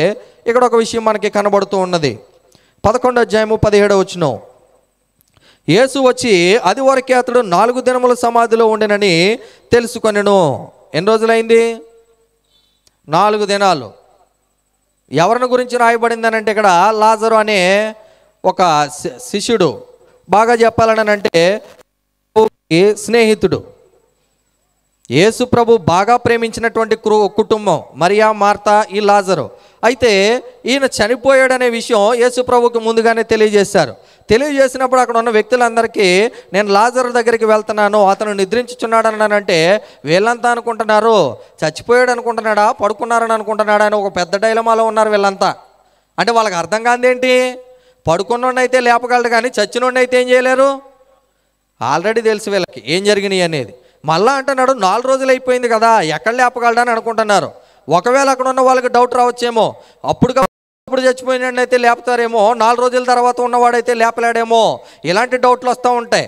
ఇక్కడ ఒక విషయం మనకి కనబడుతూ ఉన్నది పదకొండో అధ్యాయము పదిహేడో వచ్చిన యేసు వచ్చి అది వరకే అతడు నాలుగు దినముల సమాధిలో ఉండినని తెలుసుకొనిను ఎన్ని రోజులైంది నాలుగు దినాలు ఎవరిని గురించి రాయబడిందనంటే ఇక్కడ లాజరు అనే ఒక శిష్యుడు బాగా చెప్పాలని అంటే స్నేహితుడు యేసు ప్రభు బాగా ప్రేమించినటువంటి కుటుంబం మరియా మార్త ఈ లాజరు అయితే ఈయన చనిపోయాడనే విషయం యేసు ప్రభుకి ముందుగానే తెలియజేశారు తెలియజేసినప్పుడు అక్కడ ఉన్న వ్యక్తులందరికీ నేను లాజర్ దగ్గరికి వెళ్తున్నాను అతను నిద్రించుచున్నాడన్నానంటే వీళ్ళంతా అనుకుంటున్నారు చచ్చిపోయాడు అనుకుంటున్నాడా పడుకున్నారని అనుకుంటున్నాడా అని ఒక పెద్ద డైలమాలో ఉన్నారు వీళ్ళంతా అంటే వాళ్ళకి అర్థం కాదేంటి పడుకున్నోడైతే లేపగలడు కానీ చచ్చినోడైతే ఏం చేయలేరు ఆల్రెడీ తెలుసు వీళ్ళకి ఏం జరిగినాయి అనేది మళ్ళా అంటున్నాడు నాలుగు రోజులు అయిపోయింది కదా ఎక్కడ లేపగలడని అనుకుంటున్నారు ఒకవేళ అక్కడ ఉన్న వాళ్ళకి డౌట్ రావచ్చేమో అప్పుడు ఇప్పుడు అయితే లేపుతారేమో నాలుగు రోజుల తర్వాత ఉన్నవాడైతే లేపలేడేమో ఇలాంటి డౌట్లు వస్తూ ఉంటాయి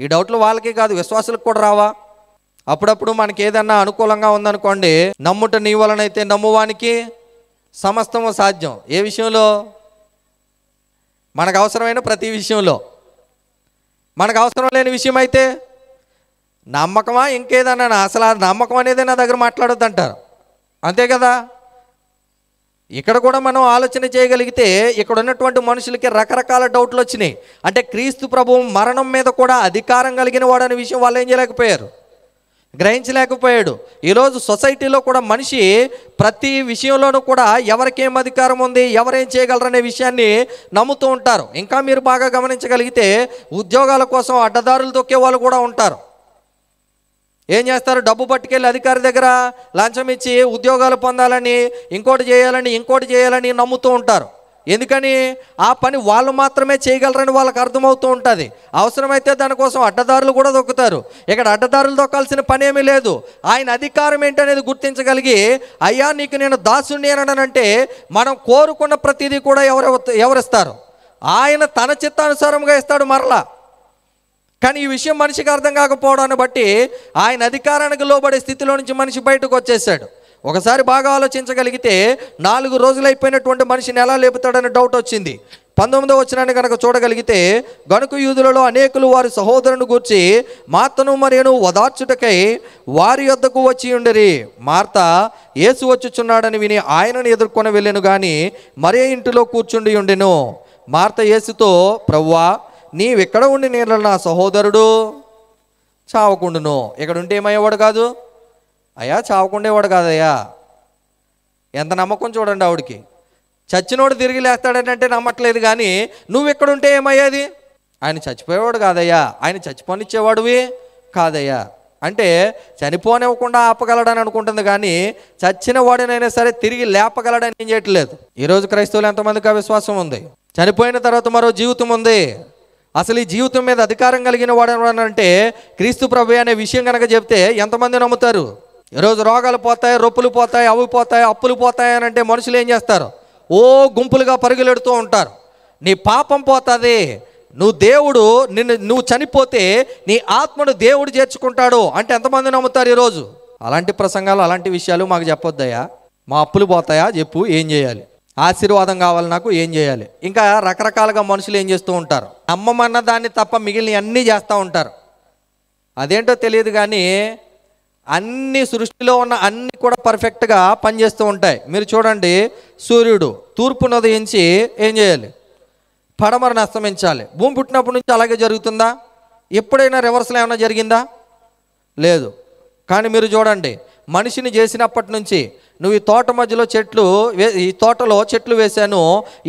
ఈ డౌట్లు వాళ్ళకి కాదు విశ్వాసులకు కూడా రావా అప్పుడప్పుడు మనకి ఏదన్నా అనుకూలంగా ఉందనుకోండి నమ్ముట నీ వలనైతే నమ్మువానికి సమస్తము సాధ్యం ఏ విషయంలో మనకు అవసరమైన ప్రతి విషయంలో మనకు అవసరం లేని విషయం అయితే నమ్మకమా ఇంకేదన్నా అసలు ఆ నమ్మకం అనేది నా దగ్గర మాట్లాడొద్దు అంటారు అంతే కదా ఇక్కడ కూడా మనం ఆలోచన చేయగలిగితే ఇక్కడ ఉన్నటువంటి మనుషులకి రకరకాల డౌట్లు వచ్చినాయి అంటే క్రీస్తు ప్రభు మరణం మీద కూడా అధికారం కలిగిన అనే విషయం వాళ్ళు ఏం చేయలేకపోయారు గ్రహించలేకపోయాడు ఈరోజు సొసైటీలో కూడా మనిషి ప్రతి విషయంలోనూ కూడా ఎవరికేం అధికారం ఉంది ఎవరేం చేయగలరనే విషయాన్ని నమ్ముతూ ఉంటారు ఇంకా మీరు బాగా గమనించగలిగితే ఉద్యోగాల కోసం అడ్డదారులు తొక్కే వాళ్ళు కూడా ఉంటారు ఏం చేస్తారు డబ్బు పట్టుకెళ్ళి అధికారి దగ్గర లంచం ఇచ్చి ఉద్యోగాలు పొందాలని ఇంకోటి చేయాలని ఇంకోటి చేయాలని నమ్ముతూ ఉంటారు ఎందుకని ఆ పని వాళ్ళు మాత్రమే చేయగలరని వాళ్ళకి అర్థమవుతూ ఉంటుంది అవసరమైతే దానికోసం అడ్డదారులు కూడా దొక్కుతారు ఇక్కడ అడ్డదారులు దొక్కాల్సిన పని ఏమీ లేదు ఆయన అధికారం ఏంటనేది గుర్తించగలిగి అయ్యా నీకు నేను దాసుని అంటే మనం కోరుకున్న ప్రతిదీ కూడా ఎవరు ఎవరిస్తారు ఆయన తన చిత్తానుసారంగా ఇస్తాడు మరలా కానీ ఈ విషయం మనిషికి అర్థం కాకపోవడాన్ని బట్టి ఆయన అధికారానికి లోబడే స్థితిలో నుంచి మనిషి బయటకు వచ్చేసాడు ఒకసారి బాగా ఆలోచించగలిగితే నాలుగు రోజులైపోయినటువంటి మనిషిని ఎలా లేపుతాడనే డౌట్ వచ్చింది పంతొమ్మిదో వచ్చినాన్ని కనుక చూడగలిగితే గణుకు యూదులలో అనేకులు వారి సహోదరుని గూర్చి మార్తను మరియను వదార్చుటకై వారి యొద్దకు వచ్చి ఉండరి మార్త ఏసు వచ్చుచున్నాడని విని ఆయనను ఎదుర్కొని వెళ్ళాను కానీ మరే ఇంటిలో కూర్చుండి ఉండెను మార్త ఏసుతో ప్రవ్వా నీవెక్కడ ఉండి నీళ్ళ నా సహోదరుడు చావకుండును ఇక్కడ ఉంటే ఏమయ్యేవాడు కాదు అయ్యా చావకుండేవాడు కాదయ్యా ఎంత నమ్మకం చూడండి ఆవిడికి చచ్చినోడు తిరిగి లేస్తాడంటే నమ్మట్లేదు కానీ నువ్వు ఎక్కడుంటే ఏమయ్యేది ఆయన చచ్చిపోయేవాడు కాదయ్యా ఆయన చచ్చిపోనిచ్చేవాడివి కాదయ్యా అంటే చనిపోనివ్వకుండా ఆపగలడని అనుకుంటుంది కానీ చచ్చిన వాడినైనా సరే తిరిగి లేపగలడని ఏం చేయట్లేదు ఈరోజు క్రైస్తవులు ఎంతమందికి అవిశ్వాసం ఉంది చనిపోయిన తర్వాత మరో జీవితం ఉంది అసలు ఈ జీవితం మీద అధికారం కలిగిన వాడు అంటే క్రీస్తు ప్రభు అనే విషయం కనుక చెప్తే ఎంతమంది నమ్ముతారు ఈరోజు రోగాలు పోతాయి రొప్పులు పోతాయి అవి పోతాయి అప్పులు పోతాయి అని అంటే మనుషులు ఏం చేస్తారు ఓ గుంపులుగా పరుగులెడుతూ ఉంటారు నీ పాపం పోతుంది నువ్వు దేవుడు నిన్ను నువ్వు చనిపోతే నీ ఆత్మను దేవుడు చేర్చుకుంటాడు అంటే ఎంతమంది నమ్ముతారు ఈరోజు అలాంటి ప్రసంగాలు అలాంటి విషయాలు మాకు చెప్పొద్దాయా మా అప్పులు పోతాయా చెప్పు ఏం చేయాలి ఆశీర్వాదం కావాలి నాకు ఏం చేయాలి ఇంకా రకరకాలుగా మనుషులు ఏం చేస్తూ ఉంటారు అమ్మమన్న దాన్ని తప్ప మిగిలిన అన్నీ చేస్తూ ఉంటారు అదేంటో తెలియదు కానీ అన్ని సృష్టిలో ఉన్న అన్నీ కూడా పర్ఫెక్ట్గా పనిచేస్తూ ఉంటాయి మీరు చూడండి సూర్యుడు తూర్పును ఉదయించి ఏం చేయాలి పడమరని అస్తమించాలి భూమి పుట్టినప్పటి నుంచి అలాగే జరుగుతుందా ఎప్పుడైనా రివర్స్లో ఏమైనా జరిగిందా లేదు కానీ మీరు చూడండి మనిషిని చేసినప్పటి నుంచి నువ్వు ఈ తోట మధ్యలో చెట్లు ఈ తోటలో చెట్లు వేశాను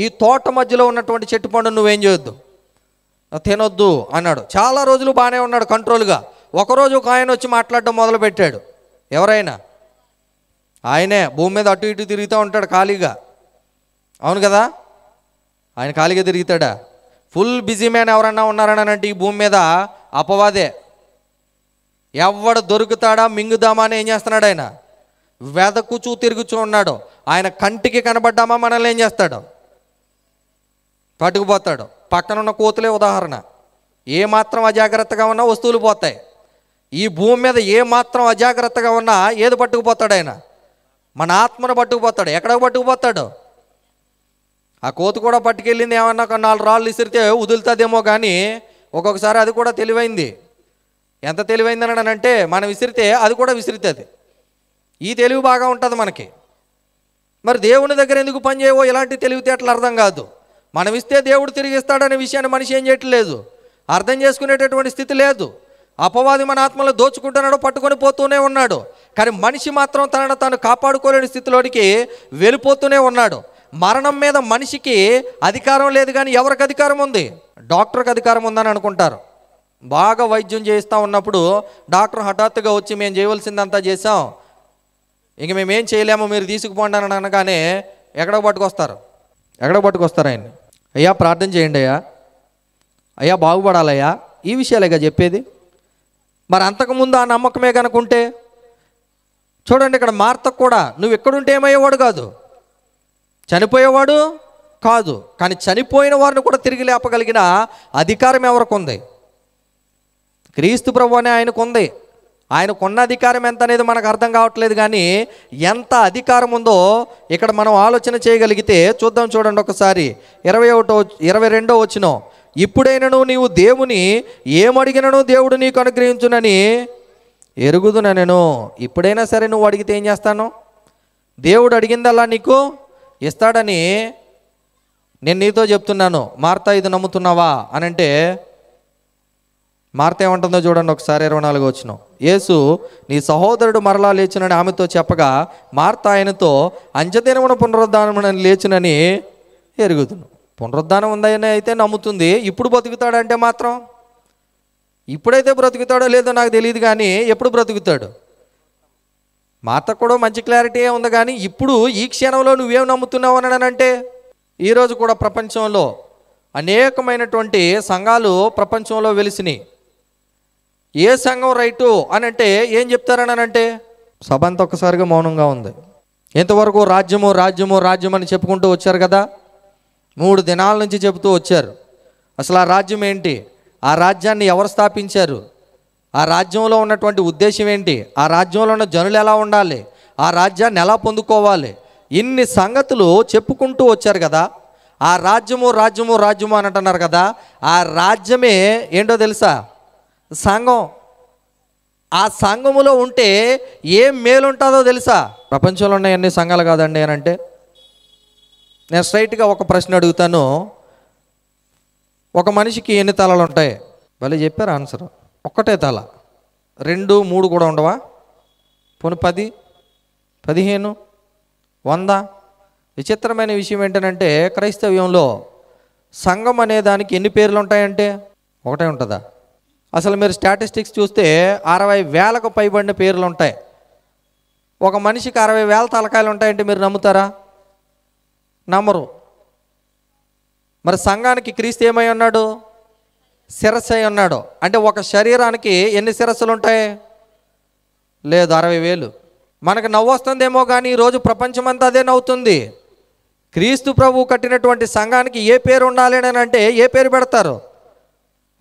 ఈ తోట మధ్యలో ఉన్నటువంటి చెట్టు పండు నువ్వేం చేయొద్దు తినొద్దు అన్నాడు చాలా రోజులు బాగానే ఉన్నాడు కంట్రోల్గా ఒకరోజు ఒక ఆయన వచ్చి మాట్లాడడం మొదలుపెట్టాడు ఎవరైనా ఆయనే భూమి మీద అటు ఇటు తిరుగుతూ ఉంటాడు ఖాళీగా అవును కదా ఆయన ఖాళీగా తిరుగుతాడా ఫుల్ బిజీ మ్యాన్ ఎవరన్నా ఉన్నారనంటే ఈ భూమి మీద అపవాదే ఎవడు దొరుకుతాడా మింగుదామా అని ఏం చేస్తున్నాడు ఆయన వెదకుచూ తిరుగుచూ ఉన్నాడు ఆయన కంటికి కనబడ్డామా మనల్ని ఏం చేస్తాడు పట్టుకుపోతాడు పక్కన ఉన్న కోతులే ఉదాహరణ ఏ మాత్రం అజాగ్రత్తగా ఉన్నా వస్తువులు పోతాయి ఈ భూమి మీద ఏ మాత్రం అజాగ్రత్తగా ఉన్నా ఏది పట్టుకుపోతాడు ఆయన మన ఆత్మను పట్టుకుపోతాడు ఎక్కడో పట్టుకుపోతాడు ఆ కోతు కూడా పట్టుకెళ్ళింది ఏమన్నా నాలుగు రాళ్ళు ఇసిరితే వదులుతుందేమో కానీ ఒక్కొక్కసారి అది కూడా తెలివైంది ఎంత తెలివైందని అంటే మనం విసిరితే అది కూడా విసిరితుంది ఈ తెలివి బాగా ఉంటుంది మనకి మరి దేవుని దగ్గర ఎందుకు పనిచేయవో ఇలాంటి తెలివితేటలు అర్థం కాదు మనం ఇస్తే దేవుడు తిరిగి ఇస్తాడనే విషయాన్ని మనిషి ఏం చేయట్లేదు అర్థం చేసుకునేటటువంటి స్థితి లేదు అపవాది మన ఆత్మలో దోచుకుంటున్నాడు పట్టుకొని పోతూనే ఉన్నాడు కానీ మనిషి మాత్రం తనను తాను కాపాడుకోలేని స్థితిలోనికి వెళ్ళిపోతూనే ఉన్నాడు మరణం మీద మనిషికి అధికారం లేదు కానీ ఎవరికి అధికారం ఉంది డాక్టర్కి అధికారం ఉందని అనుకుంటారు బాగా వైద్యం చేయిస్తూ ఉన్నప్పుడు డాక్టర్ హఠాత్తుగా వచ్చి మేము చేయవలసిందంతా చేసాం ఇంక మేమేం చేయలేము మీరు తీసుకుపోండి అని అనగానే ఎక్కడో పట్టుకొస్తారు ఎక్కడో పట్టుకొస్తారు ఆయన్ని అయ్యా ప్రార్థన చేయండి అయ్యా అయ్యా బాగుపడాలయ్యా ఈ విషయాలేగా చెప్పేది మరి అంతకుముందు ఆ నమ్మకమే కనుకుంటే చూడండి ఇక్కడ మార్త కూడా నువ్వు ఎక్కడుంటే ఏమయ్యేవాడు కాదు చనిపోయేవాడు కాదు కానీ చనిపోయిన వారిని కూడా తిరిగి లేపగలిగిన అధికారం ఎవరికి ఉంది క్రీస్తు ప్రభు అనే ఆయనకు ఉంది కొన్న అధికారం ఎంత అనేది మనకు అర్థం కావట్లేదు కానీ ఎంత అధికారం ఉందో ఇక్కడ మనం ఆలోచన చేయగలిగితే చూద్దాం చూడండి ఒకసారి ఇరవై ఒకటో ఇరవై రెండో వచ్చిన ఇప్పుడైనను నీవు దేవుని ఏమడిగినను దేవుడు నీకు అనుగ్రహించునని ఎరుగుదున నేను ఇప్పుడైనా సరే నువ్వు అడిగితే ఏం చేస్తాను దేవుడు అడిగిందల్లా నీకు ఇస్తాడని నేను నీతో చెప్తున్నాను మార్తా ఇది నమ్ముతున్నావా అనంటే మార్త ఏమంటుందో చూడండి ఒకసారి ఇరవై నాలుగు వచ్చిన యేసు నీ సహోదరుడు మరలా లేచునని ఆమెతో చెప్పగా మార్త ఆయనతో అంచదినమున పునరుద్ధానం లేచునని ఎరుగుతును పునరుద్ధానం ఉందని అయితే నమ్ముతుంది ఇప్పుడు బ్రతుకుతాడంటే మాత్రం ఇప్పుడైతే బ్రతుకుతాడో లేదో నాకు తెలియదు కానీ ఎప్పుడు బ్రతుకుతాడు మార్త కూడా మంచి క్లారిటీ ఉంది కానీ ఇప్పుడు ఈ క్షణంలో నువ్వేం నమ్ముతున్నావు అని అంటే ఈరోజు కూడా ప్రపంచంలో అనేకమైనటువంటి సంఘాలు ప్రపంచంలో వెలిసినాయి ఏ సంఘం రైటు అని అంటే ఏం చెప్తారని అంటే సభ అంతా ఒక్కసారిగా మౌనంగా ఉంది ఇంతవరకు రాజ్యము రాజ్యము రాజ్యం అని చెప్పుకుంటూ వచ్చారు కదా మూడు దినాల నుంచి చెబుతూ వచ్చారు అసలు ఆ రాజ్యం ఏంటి ఆ రాజ్యాన్ని ఎవరు స్థాపించారు ఆ రాజ్యంలో ఉన్నటువంటి ఉద్దేశం ఏంటి ఆ రాజ్యంలో ఉన్న జనులు ఎలా ఉండాలి ఆ రాజ్యాన్ని ఎలా పొందుకోవాలి ఇన్ని సంగతులు చెప్పుకుంటూ వచ్చారు కదా ఆ రాజ్యము రాజ్యము రాజ్యము అని అంటున్నారు కదా ఆ రాజ్యమే ఏంటో తెలుసా సంఘం ఆ సంఘములో ఉంటే ఏం మేలు ఉంటుందో తెలుసా ప్రపంచంలో ఉన్న ఎన్ని సంఘాలు కాదండి అని అంటే నేను స్ట్రైట్గా ఒక ప్రశ్న అడుగుతాను ఒక మనిషికి ఎన్ని తలలు ఉంటాయి భలే చెప్పారు ఆన్సర్ ఒక్కటే తల రెండు మూడు కూడా ఉండవా పోను పది పదిహేను వంద విచిత్రమైన విషయం ఏంటంటే క్రైస్తవ్యంలో సంఘం అనే దానికి ఎన్ని పేర్లు ఉంటాయంటే ఒకటే ఉంటుందా అసలు మీరు స్టాటిస్టిక్స్ చూస్తే అరవై వేలకు పైబడిన పేర్లు ఉంటాయి ఒక మనిషికి అరవై వేల తలకాయలు ఉంటాయంటే మీరు నమ్ముతారా నమ్మరు మరి సంఘానికి క్రీస్తు ఏమై ఉన్నాడు శిరస్సు అయి ఉన్నాడు అంటే ఒక శరీరానికి ఎన్ని శిరస్సులు ఉంటాయి లేదు అరవై వేలు మనకు నవ్వు వస్తుందేమో కానీ ఈరోజు ప్రపంచమంతా అదే నవ్వుతుంది క్రీస్తు ప్రభు కట్టినటువంటి సంఘానికి ఏ పేరు ఉండాలి అని అంటే ఏ పేరు పెడతారు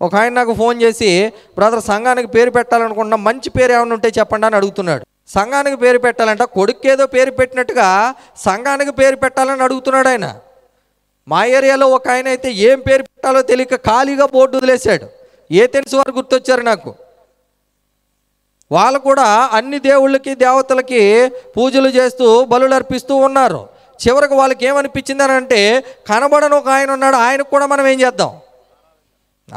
ఒక ఆయన నాకు ఫోన్ చేసి బ్రదర్ సంఘానికి పేరు పెట్టాలనుకుంటున్నా మంచి పేరు ఏమైనా ఉంటే చెప్పండి అని అడుగుతున్నాడు సంఘానికి పేరు పెట్టాలంట కొడుక్కేదో పేరు పెట్టినట్టుగా సంఘానికి పేరు పెట్టాలని అడుగుతున్నాడు ఆయన మా ఏరియాలో ఒక ఆయన అయితే ఏం పేరు పెట్టాలో తెలియక ఖాళీగా బోర్డు వదిలేశాడు ఏ తెలిసి వారు గుర్తొచ్చారు నాకు వాళ్ళు కూడా అన్ని దేవుళ్ళకి దేవతలకి పూజలు చేస్తూ బలులు అర్పిస్తూ ఉన్నారు చివరికి వాళ్ళకి ఏమనిపించిందని అంటే కనబడని ఒక ఆయన ఉన్నాడు ఆయనకు కూడా మనం ఏం చేద్దాం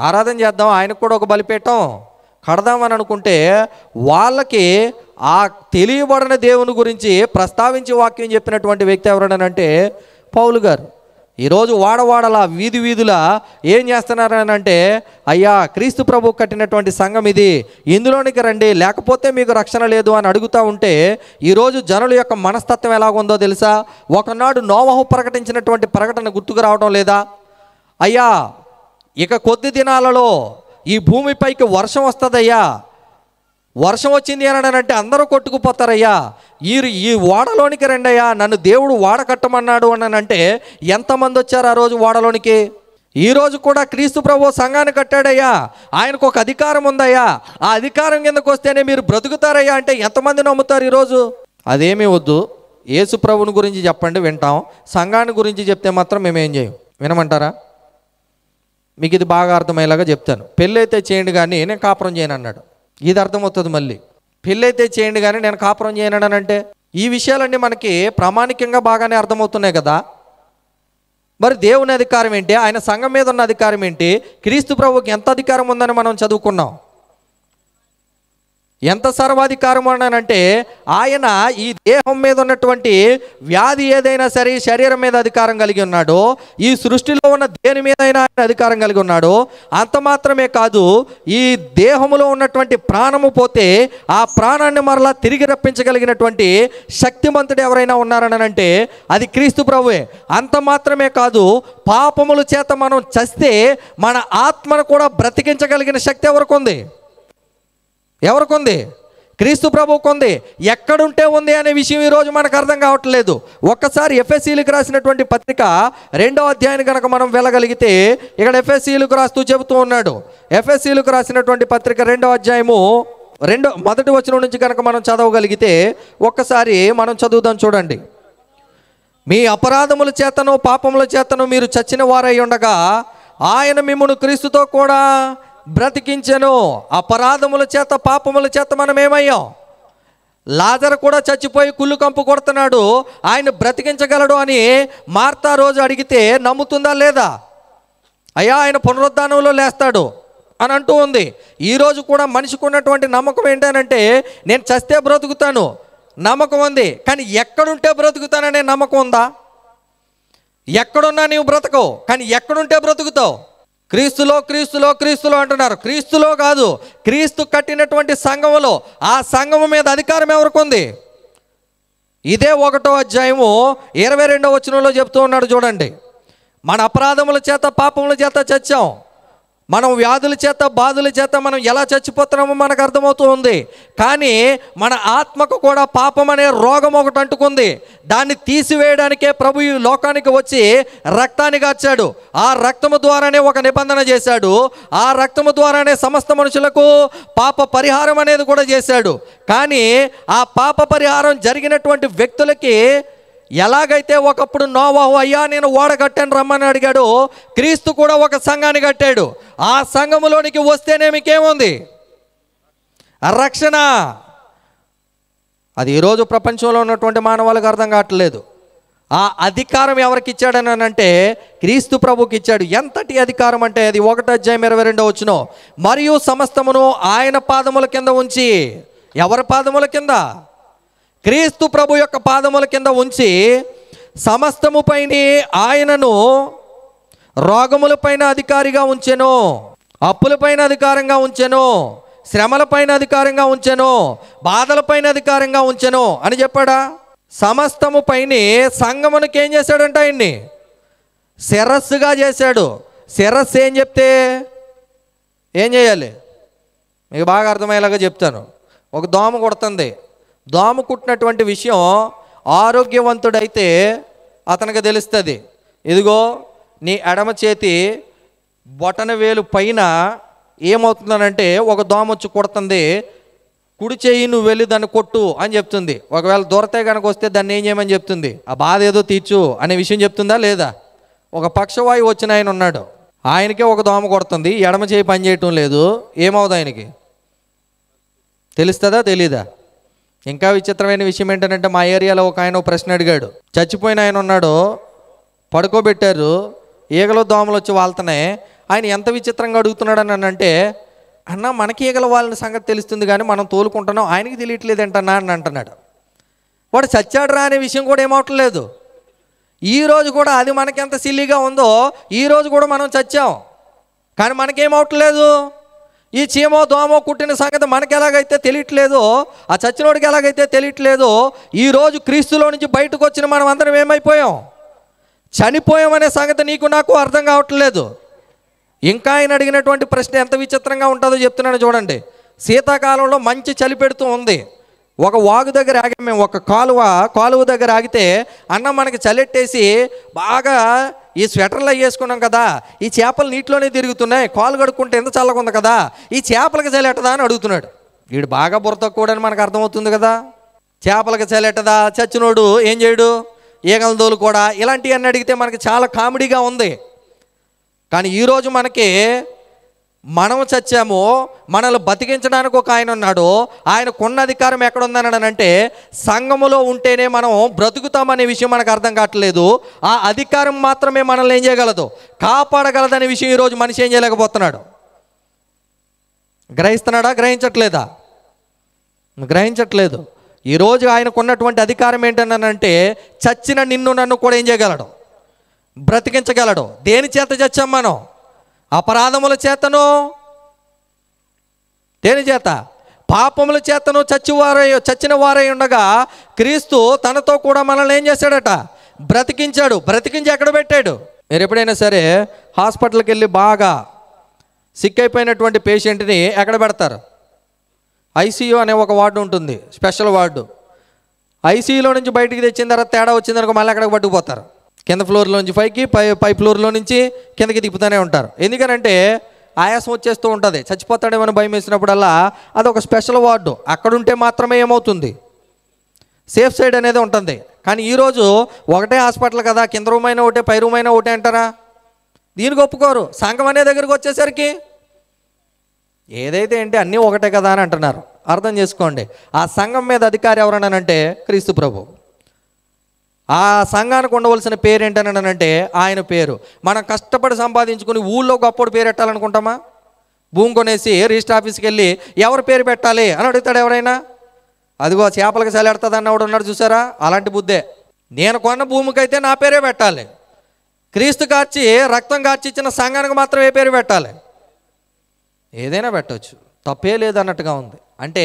ఆరాధన చేద్దాం ఆయనకు కూడా ఒక బలిపీఠం కడదామని అనుకుంటే వాళ్ళకి ఆ తెలియబడిన దేవుని గురించి ప్రస్తావించి వాక్యం చెప్పినటువంటి వ్యక్తి ఎవరనంటే పౌలు గారు ఈరోజు వాడవాడలా వీధి వీధుల ఏం చేస్తున్నారనంటే అయ్యా క్రీస్తు ప్రభు కట్టినటువంటి సంఘం ఇది ఇందులోనికి రండి లేకపోతే మీకు రక్షణ లేదు అని అడుగుతూ ఉంటే ఈరోజు జనుల యొక్క మనస్తత్వం ఎలాగుందో తెలుసా ఒకనాడు నోవహు ప్రకటించినటువంటి ప్రకటన గుర్తుకు రావడం లేదా అయ్యా ఇక కొద్ది దినాలలో ఈ భూమిపైకి వర్షం వస్తుందయ్యా వర్షం వచ్చింది అనడానంటే అందరూ కొట్టుకుపోతారయ్యా ఈ ఈ ఓడలోనికి రండయ్యా నన్ను దేవుడు ఓడ కట్టమన్నాడు అనంటే ఎంతమంది వచ్చారు ఆ రోజు ఓడలోనికి ఈరోజు కూడా క్రీస్తు ప్రభు సంఘాన్ని కట్టాడయ్యా ఆయనకు ఒక అధికారం ఉందయ్యా ఆ అధికారం కిందకు వస్తేనే మీరు బ్రతుకుతారయ్యా అంటే ఎంతమంది నమ్ముతారు ఈరోజు అదేమీ వద్దు యేసు ప్రభుని గురించి చెప్పండి వింటాం సంఘాన్ని గురించి చెప్తే మాత్రం మేమేం చేయం వినమంటారా మీకు ఇది బాగా అర్థమయ్యేలాగా చెప్తాను పెళ్ళైతే చేయండి కానీ నేను కాపురం చేయను అన్నాడు ఇది అర్థమవుతుంది మళ్ళీ పెళ్ళైతే చేయండి కానీ నేను కాపురం చేయను అంటే ఈ విషయాలన్నీ మనకి ప్రామాణికంగా బాగానే అర్థమవుతున్నాయి కదా మరి దేవుని అధికారం ఏంటి ఆయన సంఘం మీద ఉన్న అధికారం ఏంటి క్రీస్తు ప్రభుకి ఎంత అధికారం ఉందని మనం చదువుకున్నాం ఎంత సర్వాధికారం ఉన్నానంటే ఆయన ఈ దేహం మీద ఉన్నటువంటి వ్యాధి ఏదైనా సరే శరీరం మీద అధికారం కలిగి ఉన్నాడో ఈ సృష్టిలో ఉన్న దేని మీద ఆయన అధికారం కలిగి ఉన్నాడో అంత మాత్రమే కాదు ఈ దేహములో ఉన్నటువంటి ప్రాణము పోతే ఆ ప్రాణాన్ని మరలా తిరిగి రప్పించగలిగినటువంటి శక్తిమంతుడు ఎవరైనా ఉన్నారనంటే అది క్రీస్తు ప్రభువే అంత మాత్రమే కాదు పాపముల చేత మనం చస్తే మన ఆత్మను కూడా బ్రతికించగలిగిన శక్తి ఎవరికి ఉంది ఎవరికి ఉంది క్రీస్తు ప్రభువుకు ఉంది ఎక్కడుంటే ఉంది అనే విషయం ఈరోజు మనకు అర్థం కావట్లేదు ఒక్కసారి ఎఫ్ఎస్సీలకు రాసినటువంటి పత్రిక రెండో అధ్యాయాన్ని కనుక మనం వెళ్ళగలిగితే ఇక్కడ ఎఫ్ఎస్సీలకు రాస్తూ చెబుతూ ఉన్నాడు ఎఫ్ఎస్సీలకు రాసినటువంటి పత్రిక రెండో అధ్యాయము రెండో మొదటి వచనం నుంచి కనుక మనం చదవగలిగితే ఒక్కసారి మనం చదువుదాం చూడండి మీ అపరాధముల చేతను పాపముల చేతను మీరు చచ్చిన వారై ఉండగా ఆయన మిమ్మల్ని క్రీస్తుతో కూడా బ్రతికించను అపరాధముల చేత పాపముల చేత మనం ఏమయ్యాం లాజర్ కూడా చచ్చిపోయి కుళ్ళు కంపు కొడుతున్నాడు ఆయన బ్రతికించగలడు అని మార్తా రోజు అడిగితే నమ్ముతుందా లేదా అయ్యా ఆయన పునరుద్ధానంలో లేస్తాడు అని అంటూ ఉంది ఈరోజు కూడా మనిషికి ఉన్నటువంటి నమ్మకం ఏంటంటే నేను చస్తే బ్రతుకుతాను నమ్మకం ఉంది కానీ ఎక్కడుంటే బ్రతుకుతాననే నమ్మకం ఉందా ఎక్కడున్నా నీవు బ్రతకవు కానీ ఎక్కడుంటే బ్రతుకుతావు క్రీస్తులో క్రీస్తులో క్రీస్తులో అంటున్నారు క్రీస్తులో కాదు క్రీస్తు కట్టినటువంటి సంఘములో ఆ సంఘము మీద అధికారం ఎవరికి ఉంది ఇదే ఒకటో అధ్యాయము ఇరవై రెండో వచనంలో చెప్తూ ఉన్నాడు చూడండి మన అపరాధముల చేత పాపముల చేత చచ్చాం మనం వ్యాధుల చేత బాధుల చేత మనం ఎలా చచ్చిపోతున్నామో మనకు అర్థమవుతూ ఉంది కానీ మన ఆత్మకు కూడా పాపం అనే రోగం ఒకటి అంటుకుంది దాన్ని తీసివేయడానికే ప్రభు ఈ లోకానికి వచ్చి రక్తాన్ని గార్చాడు ఆ రక్తము ద్వారానే ఒక నిబంధన చేశాడు ఆ రక్తము ద్వారానే సమస్త మనుషులకు పాప పరిహారం అనేది కూడా చేశాడు కానీ ఆ పాప పరిహారం జరిగినటువంటి వ్యక్తులకి ఎలాగైతే ఒకప్పుడు నోవాహు అయ్యా నేను ఓడ కట్టాను రమ్మని అడిగాడు క్రీస్తు కూడా ఒక సంఘాన్ని కట్టాడు ఆ సంఘములోనికి వస్తేనే మీకేముంది రక్షణ అది ఈరోజు ప్రపంచంలో ఉన్నటువంటి మానవాళ్ళకి అర్థం కావట్లేదు ఆ అధికారం ఎవరికి ఇచ్చాడని అంటే క్రీస్తు ప్రభుకి ఇచ్చాడు ఎంతటి అధికారం అంటే అది ఒకటి అధ్యాయం ఇరవై రెండో వచ్చినో మరియు సమస్తమును ఆయన పాదముల కింద ఉంచి ఎవరి పాదముల కింద క్రీస్తు ప్రభు యొక్క పాదముల కింద ఉంచి సమస్తము పైన ఆయనను రోగములపైన అధికారిగా ఉంచెను అప్పులపైన అధికారంగా ఉంచెను శ్రమలపైన అధికారంగా ఉంచెను బాధలపైన అధికారంగా ఉంచెను అని చెప్పాడా సమస్తము పైన సంగమునికి ఏం చేశాడంట ఆయన్ని శిరస్సుగా చేశాడు శిరస్సు ఏం చెప్తే ఏం చేయాలి మీకు బాగా అర్థమయ్యేలాగా చెప్తాను ఒక దోమ కొడుతుంది దోమ కుట్టినటువంటి విషయం ఆరోగ్యవంతుడైతే అతనికి తెలుస్తుంది ఇదిగో నీ ఎడమ చేతి బొటన వేలు పైన ఏమవుతుందనంటే ఒక దోమ వచ్చి కొడుతుంది కుడి చేయి నువ్వు వెళ్ళి దాన్ని కొట్టు అని చెప్తుంది ఒకవేళ దొరతే కనుక వస్తే దాన్ని ఏం చేయమని చెప్తుంది ఆ బాధ ఏదో తీర్చు అనే విషయం చెప్తుందా లేదా ఒక పక్షవాయువు వచ్చిన ఆయన ఉన్నాడు ఆయనకే ఒక దోమ కొడుతుంది ఎడమ చేయి పని చేయటం లేదు ఏమవుతుంది ఆయనకి తెలుస్తుందా తెలీదా ఇంకా విచిత్రమైన విషయం ఏంటంటే మా ఏరియాలో ఒక ఆయన ప్రశ్న అడిగాడు చచ్చిపోయిన ఆయన ఉన్నాడు పడుకోబెట్టారు ఈగలు దోమలు వచ్చి వాళ్తున్నాయి ఆయన ఎంత విచిత్రంగా అడుగుతున్నాడు అని అంటే అన్న మనకి ఈగలు వాళ్ళని సంగతి తెలుస్తుంది కానీ మనం తోలుకుంటున్నాం ఆయనకి తెలియట్లేదు ఏంటన్నా అని అంటున్నాడు వాడు చచ్చాడురా అనే విషయం కూడా ఏమవట్లేదు ఈరోజు కూడా అది మనకెంత సిల్లీగా ఉందో ఈరోజు కూడా మనం చచ్చాం కానీ మనకేమవట్లేదు ఈ చీమో దోమో కుట్టిన సంగతి మనకి ఎలాగైతే తెలియట్లేదో ఆ చచ్చినోడికి ఎలాగైతే తెలియట్లేదో ఈరోజు క్రీస్తులో నుంచి బయటకు వచ్చిన మనం అందరం ఏమైపోయాం చనిపోయామనే సంగతి నీకు నాకు అర్థం కావట్లేదు ఇంకా ఆయన అడిగినటువంటి ప్రశ్న ఎంత విచిత్రంగా ఉంటుందో చెప్తున్నాను చూడండి శీతాకాలంలో మంచి చలి పెడుతూ ఉంది ఒక వాగు దగ్గర ఆగాం మేము ఒక కాలువ కాలువ దగ్గర ఆగితే అన్న మనకి చల్లెట్టేసి బాగా ఈ స్వెటర్లు వేసుకున్నాం కదా ఈ చేపలు నీటిలోనే తిరుగుతున్నాయి కాలు కడుక్కుంటే ఎంత చల్లగా ఉంది కదా ఈ చేపలకి చల్లెట్టదా అని అడుగుతున్నాడు వీడు బాగా కూడా అని మనకు అర్థమవుతుంది కదా చేపలకి చల్లెట్టదా చచ్చినోడు ఏం చేయడు ఈగలదోలు కూడా ఇలాంటివన్నీ అడిగితే మనకి చాలా కామెడీగా ఉంది కానీ ఈరోజు మనకి మనం చచ్చాము మనల్ని బతికించడానికి ఒక ఆయన ఉన్నాడు ఆయనకున్న అధికారం ఎక్కడుందని అంటే సంఘములో ఉంటేనే మనం బ్రతుకుతామనే విషయం మనకు అర్థం కావట్లేదు ఆ అధికారం మాత్రమే మనల్ని ఏం చేయగలదు కాపాడగలదనే విషయం ఈరోజు మనిషి ఏం చేయలేకపోతున్నాడు గ్రహిస్తున్నాడా గ్రహించట్లేదా గ్రహించట్లేదు ఈరోజు ఆయనకున్నటువంటి అధికారం ఏంటన్నానంటే చచ్చిన నిన్ను నన్ను కూడా ఏం చేయగలడు బ్రతికించగలడు దేని చేత చచ్చాం మనం అపరాధముల చేతను దేని చేత పాపముల చేతను చచ్చివారై చచ్చిన వారై ఉండగా క్రీస్తు తనతో కూడా మనల్ని ఏం చేశాడట బ్రతికించాడు బ్రతికించి ఎక్కడ పెట్టాడు మీరు ఎప్పుడైనా సరే హాస్పిటల్కి వెళ్ళి బాగా సిక్ అయిపోయినటువంటి పేషెంట్ని ఎక్కడ పెడతారు ఐసీయూ అనే ఒక వార్డు ఉంటుంది స్పెషల్ వార్డు ఐసీయూలో నుంచి బయటికి తెచ్చిన తర్వాత తేడా వచ్చిందనుకో మళ్ళీ అక్కడికి పట్టుకుపోతారు కింద ఫ్లోర్లో నుంచి పైకి పై పై ఫ్లోర్లో నుంచి కిందకి దిగుతూనే ఉంటారు ఎందుకనంటే ఆయాసం వచ్చేస్తూ ఉంటుంది చచ్చిపోతాడేమని భయం వేసినప్పుడల్లా అది ఒక స్పెషల్ వార్డు అక్కడుంటే మాత్రమే ఏమవుతుంది సేఫ్ సైడ్ అనేది ఉంటుంది కానీ ఈరోజు ఒకటే హాస్పిటల్ కదా కింద రూమ్ అయినా ఒకటే పై రూమ్ అయినా ఒకటే అంటారా దీనికి ఒప్పుకోరు సంఘం అనే దగ్గరికి వచ్చేసరికి ఏదైతే ఏంటి అన్నీ ఒకటే కదా అని అంటున్నారు అర్థం చేసుకోండి ఆ సంఘం మీద అధికారి ఎవరన్నానంటే క్రీస్తు ప్రభు ఆ సంఘానికి ఉండవలసిన పేరు ఏంటనంటే ఆయన పేరు మనం కష్టపడి సంపాదించుకుని ఊళ్ళో గొప్పడు పేరు పెట్టాలనుకుంటామా భూమి కొనేసి రిజిస్టర్ ఆఫీస్కి వెళ్ళి ఎవరి పేరు పెట్టాలి అని అడుగుతాడు ఎవరైనా అదిగో చేపలకి సెలెడుతుంది అన్నవాడు ఉన్నాడు చూసారా అలాంటి బుద్ధే నేను కొన్న భూమికైతే నా పేరే పెట్టాలి క్రీస్తు కార్చి రక్తం కార్చి ఇచ్చిన సంఘానికి మాత్రం ఏ పేరు పెట్టాలి ఏదైనా పెట్టవచ్చు తప్పే లేదన్నట్టుగా ఉంది అంటే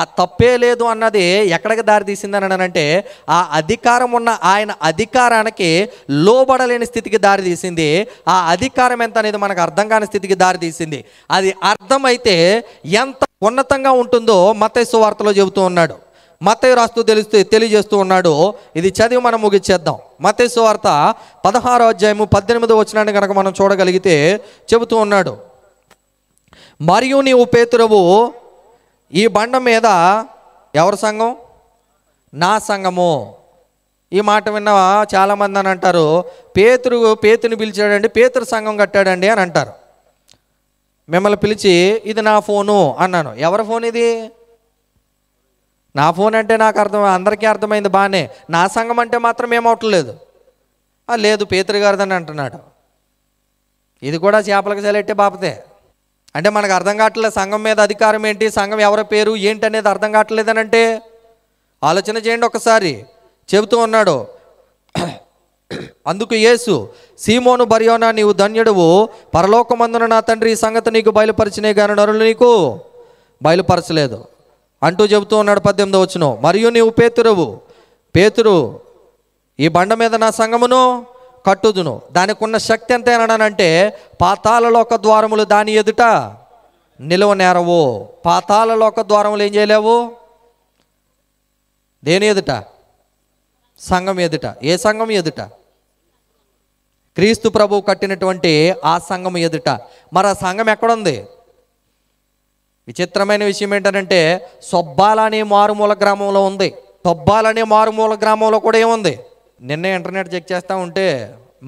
ఆ తప్పే లేదు అన్నది ఎక్కడికి దారి అని అంటే ఆ అధికారం ఉన్న ఆయన అధికారానికి లోబడలేని స్థితికి దారి తీసింది ఆ అధికారం ఎంత అనేది మనకు అర్థం కాని స్థితికి దారి తీసింది అది అర్థమైతే ఎంత ఉన్నతంగా ఉంటుందో మతైసు వార్తలో చెబుతూ ఉన్నాడు మతయ్య రాస్తూ తెలుస్తూ తెలియజేస్తూ ఉన్నాడు ఇది చదివి మనం ముగిచ్చేద్దాం మతేసు వార్త పదహారో అధ్యాయము పద్దెనిమిది వచ్చినాన్ని కనుక మనం చూడగలిగితే చెబుతూ ఉన్నాడు మరియు నీవు పేతురవు ఈ బండ మీద ఎవరి సంఘం నా సంఘము ఈ మాట విన్నవా చాలామంది అని అంటారు పేతురు పేతుని పిలిచాడండి పేతురు సంఘం కట్టాడండి అని అంటారు మిమ్మల్ని పిలిచి ఇది నా ఫోను అన్నాను ఎవరి ఫోన్ ఇది నా ఫోన్ అంటే నాకు అర్థం అందరికీ అర్థమైంది బాగానే నా సంఘం అంటే మాత్రం ఏమవట్లేదు లేదు పేతురు గారిదని అంటున్నాడు ఇది కూడా చేపలకు సెలెట్టే బాపతే అంటే మనకు అర్థం కావట్లేదు సంఘం మీద అధికారం ఏంటి సంఘం ఎవరి పేరు ఏంటి అనేది అర్థం కావట్లేదని అంటే ఆలోచన చేయండి ఒకసారి చెబుతూ ఉన్నాడు అందుకు యేసు సీమోను బరియోనా నీవు ధన్యుడువు పరలోకమందున నా తండ్రి ఈ సంగతి నీకు బయలుపరిచినే కానీ నరులు నీకు బయలుపరచలేదు అంటూ చెబుతూ ఉన్నాడు పద్దెనిమిది వచ్చును మరియు నీవు పేతురువు పేతురు ఈ బండ మీద నా సంగమును కట్టుదును దానికున్న శక్తి ఎంత అంటే పాతాలలోక ద్వారములు దాని ఎదుట నిలువ నేరవు లోక ద్వారములు ఏం చేయలేవు దేని ఎదుట సంఘం ఎదుట ఏ సంఘం ఎదుట క్రీస్తు ప్రభు కట్టినటువంటి ఆ సంఘం ఎదుట మరి ఆ సంఘం ఎక్కడుంది విచిత్రమైన విషయం ఏంటంటే సొబ్బాలనే మారుమూల గ్రామంలో ఉంది తొబ్బాలనే మారుమూల గ్రామంలో కూడా ఏముంది నిన్న ఇంటర్నెట్ చెక్ చేస్తూ ఉంటే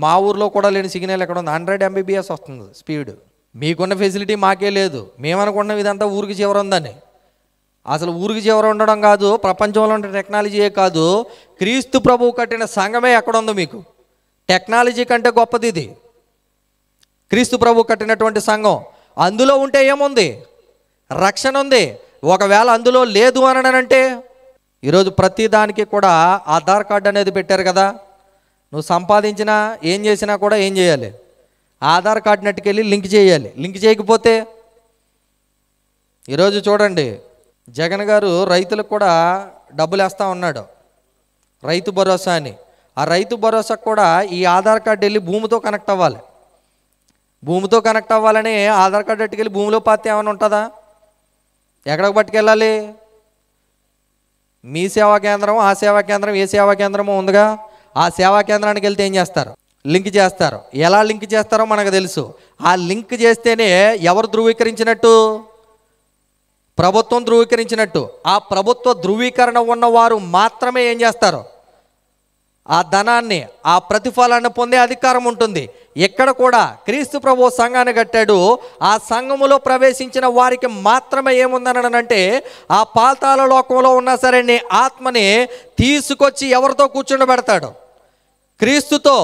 మా ఊర్లో కూడా లేని సిగ్నల్ ఎక్కడ ఉంది హండ్రెడ్ ఎంబీబీఎస్ వస్తుంది స్పీడ్ మీకున్న ఫెసిలిటీ మాకే లేదు మేమనుకుంటున్నాం ఇదంతా ఊరికి చివర ఉందని అసలు ఊరికి చివర ఉండడం కాదు ప్రపంచంలో ఉండే టెక్నాలజీయే కాదు క్రీస్తు ప్రభువు కట్టిన సంఘమే ఎక్కడ ఉందో మీకు టెక్నాలజీ కంటే గొప్పది ఇది క్రీస్తు ప్రభు కట్టినటువంటి సంఘం అందులో ఉంటే ఏముంది రక్షణ ఉంది ఒకవేళ అందులో లేదు అననంటే ఈరోజు ప్రతిదానికి కూడా ఆధార్ కార్డు అనేది పెట్టారు కదా నువ్వు సంపాదించినా ఏం చేసినా కూడా ఏం చేయాలి ఆధార్ కార్డ్ నెట్టుకెళ్ళి లింక్ చేయాలి లింక్ చేయకపోతే ఈరోజు చూడండి జగన్ గారు రైతులకు కూడా డబ్బులు వేస్తూ ఉన్నాడు రైతు భరోసా అని ఆ రైతు భరోసా కూడా ఈ ఆధార్ కార్డు వెళ్ళి భూమితో కనెక్ట్ అవ్వాలి భూమితో కనెక్ట్ అవ్వాలని ఆధార్ కార్డు ఎట్టుకెళ్ళి భూమిలో పాతి ఏమైనా ఉంటుందా ఎక్కడికి పట్టుకెళ్ళాలి మీ సేవా కేంద్రం ఆ సేవా కేంద్రం ఏ సేవా కేంద్రమో ఉందిగా ఆ సేవా కేంద్రానికి వెళ్తే ఏం చేస్తారు లింక్ చేస్తారు ఎలా లింక్ చేస్తారో మనకు తెలుసు ఆ లింక్ చేస్తేనే ఎవరు ధృవీకరించినట్టు ప్రభుత్వం ధృవీకరించినట్టు ఆ ప్రభుత్వ ధృవీకరణ ఉన్నవారు మాత్రమే ఏం చేస్తారు ఆ ధనాన్ని ఆ ప్రతిఫలాన్ని పొందే అధికారం ఉంటుంది ఎక్కడ కూడా క్రీస్తు ప్రభు సంఘాన్ని కట్టాడు ఆ సంఘములో ప్రవేశించిన వారికి మాత్రమే ఏముందనంటే ఆ పాతాల లోకంలో ఉన్నా సరే నీ ఆత్మని తీసుకొచ్చి ఎవరితో కూర్చుండబెడతాడు క్రీస్తుతో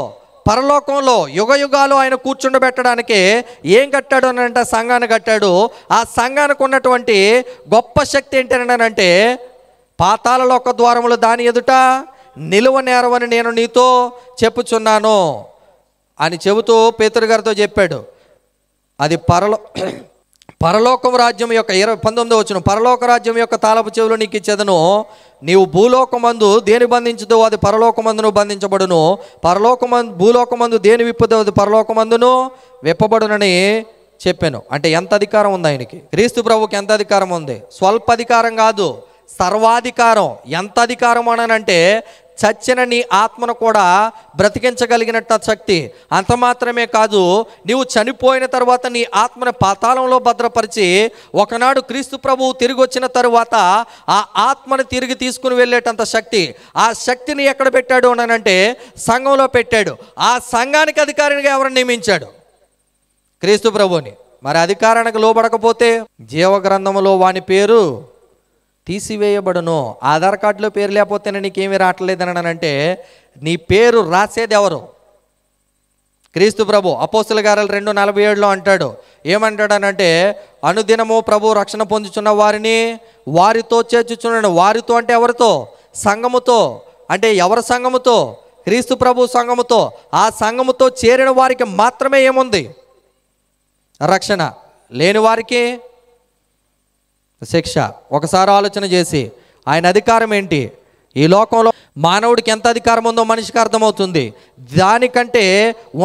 పరలోకంలో యుగ యుగాలు ఆయన కూర్చుండబెట్టడానికి ఏం కట్టాడు అని అంటే సంఘాన్ని కట్టాడు ఆ సంఘానికి ఉన్నటువంటి గొప్ప శక్తి ఏంటంటే పాతాల లోక ద్వారములు దాని ఎదుట నిలువ నేరవని నేను నీతో చెప్పుచున్నాను అని చెబుతూ పేతురు గారితో చెప్పాడు అది పరలో పరలోకం రాజ్యం యొక్క ఇరవై పంతొమ్మిది వచ్చిన పరలోక రాజ్యం యొక్క తాలపు చెవులు నీకు ఇచ్చేదను నీవు భూలోకమందు దేని బంధించుదో అది పరలోకమందును బంధించబడును పరలోకమందు భూలోకమందు దేని విప్పుదో అది పరలోకమందును విప్పబడునని చెప్పాను అంటే ఎంత అధికారం ఉంది ఆయనకి క్రీస్తు ప్రభుకి ఎంత అధికారం ఉంది స్వల్ప అధికారం కాదు సర్వాధికారం ఎంత అధికారం అనంటే చచ్చిన నీ ఆత్మను కూడా బ్రతికించగలిగినట్ట శక్తి అంత మాత్రమే కాదు నీవు చనిపోయిన తర్వాత నీ ఆత్మను పాతాళంలో భద్రపరిచి ఒకనాడు క్రీస్తు ప్రభువు తిరిగి వచ్చిన తరువాత ఆ ఆత్మను తిరిగి తీసుకుని వెళ్ళేటంత శక్తి ఆ శక్తిని ఎక్కడ పెట్టాడు అనంటే సంఘంలో పెట్టాడు ఆ సంఘానికి అధికారినిగా ఎవరు నియమించాడు క్రీస్తు ప్రభుని మరి అధికారానికి లోబడకపోతే జీవగ్రంథంలో వాని పేరు తీసివేయబడును ఆధార్ కార్డులో పేరు లేకపోతేనే నీకేమీ రావట్లేదని అంటే నీ పేరు రాసేది ఎవరు క్రీస్తు ప్రభు అపోస్తుల గారు రెండు నలభై ఏడులో అంటాడు ఏమంటాడనంటే అనుదినము ప్రభు రక్షణ పొందుచున్న వారిని వారితో చేర్చుచున్నాడు వారితో అంటే ఎవరితో సంఘముతో అంటే ఎవరి సంఘముతో క్రీస్తు ప్రభు సంఘముతో ఆ సంఘముతో చేరిన వారికి మాత్రమే ఏముంది రక్షణ లేని వారికి శిక్ష ఒకసారి ఆలోచన చేసి ఆయన అధికారం ఏంటి ఈ లోకంలో మానవుడికి ఎంత అధికారం ఉందో మనిషికి అర్థమవుతుంది దానికంటే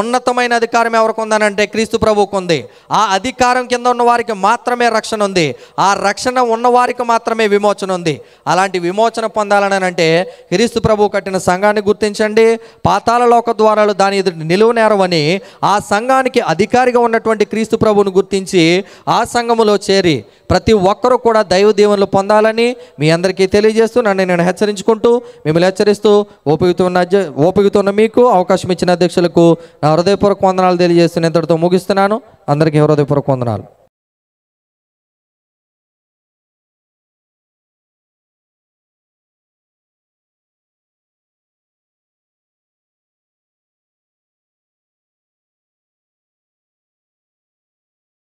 ఉన్నతమైన అధికారం ఎవరికి ఉందనంటే క్రీస్తు ప్రభువుకు ఉంది ఆ అధికారం కింద ఉన్న వారికి మాత్రమే రక్షణ ఉంది ఆ రక్షణ ఉన్నవారికి మాత్రమే విమోచన ఉంది అలాంటి విమోచన పొందాలని అంటే క్రీస్తు ప్రభువు కట్టిన సంఘాన్ని గుర్తించండి పాతాల లోక ద్వారాలు దాని ఎదుటి నిలువు నేరవని ఆ సంఘానికి అధికారిగా ఉన్నటువంటి క్రీస్తు ప్రభువును గుర్తించి ఆ సంఘములో చేరి ప్రతి ఒక్కరూ కూడా దైవ దీవెనలు పొందాలని మీ అందరికీ తెలియజేస్తూ నన్ను నేను హెచ్చరించుకుంటూ మిమ్మల్ని హెచ్చరి హెచ్చరిస్తూ ఓపికతోన్న ఓపికతోన్న మీకు అవకాశం ఇచ్చిన అధ్యక్షులకు నా హృదయపూర్వక వందనాలు తెలియజేస్తూ ఇంతటితో ముగిస్తున్నాను అందరికీ హృదయపూర్వక వందనాలు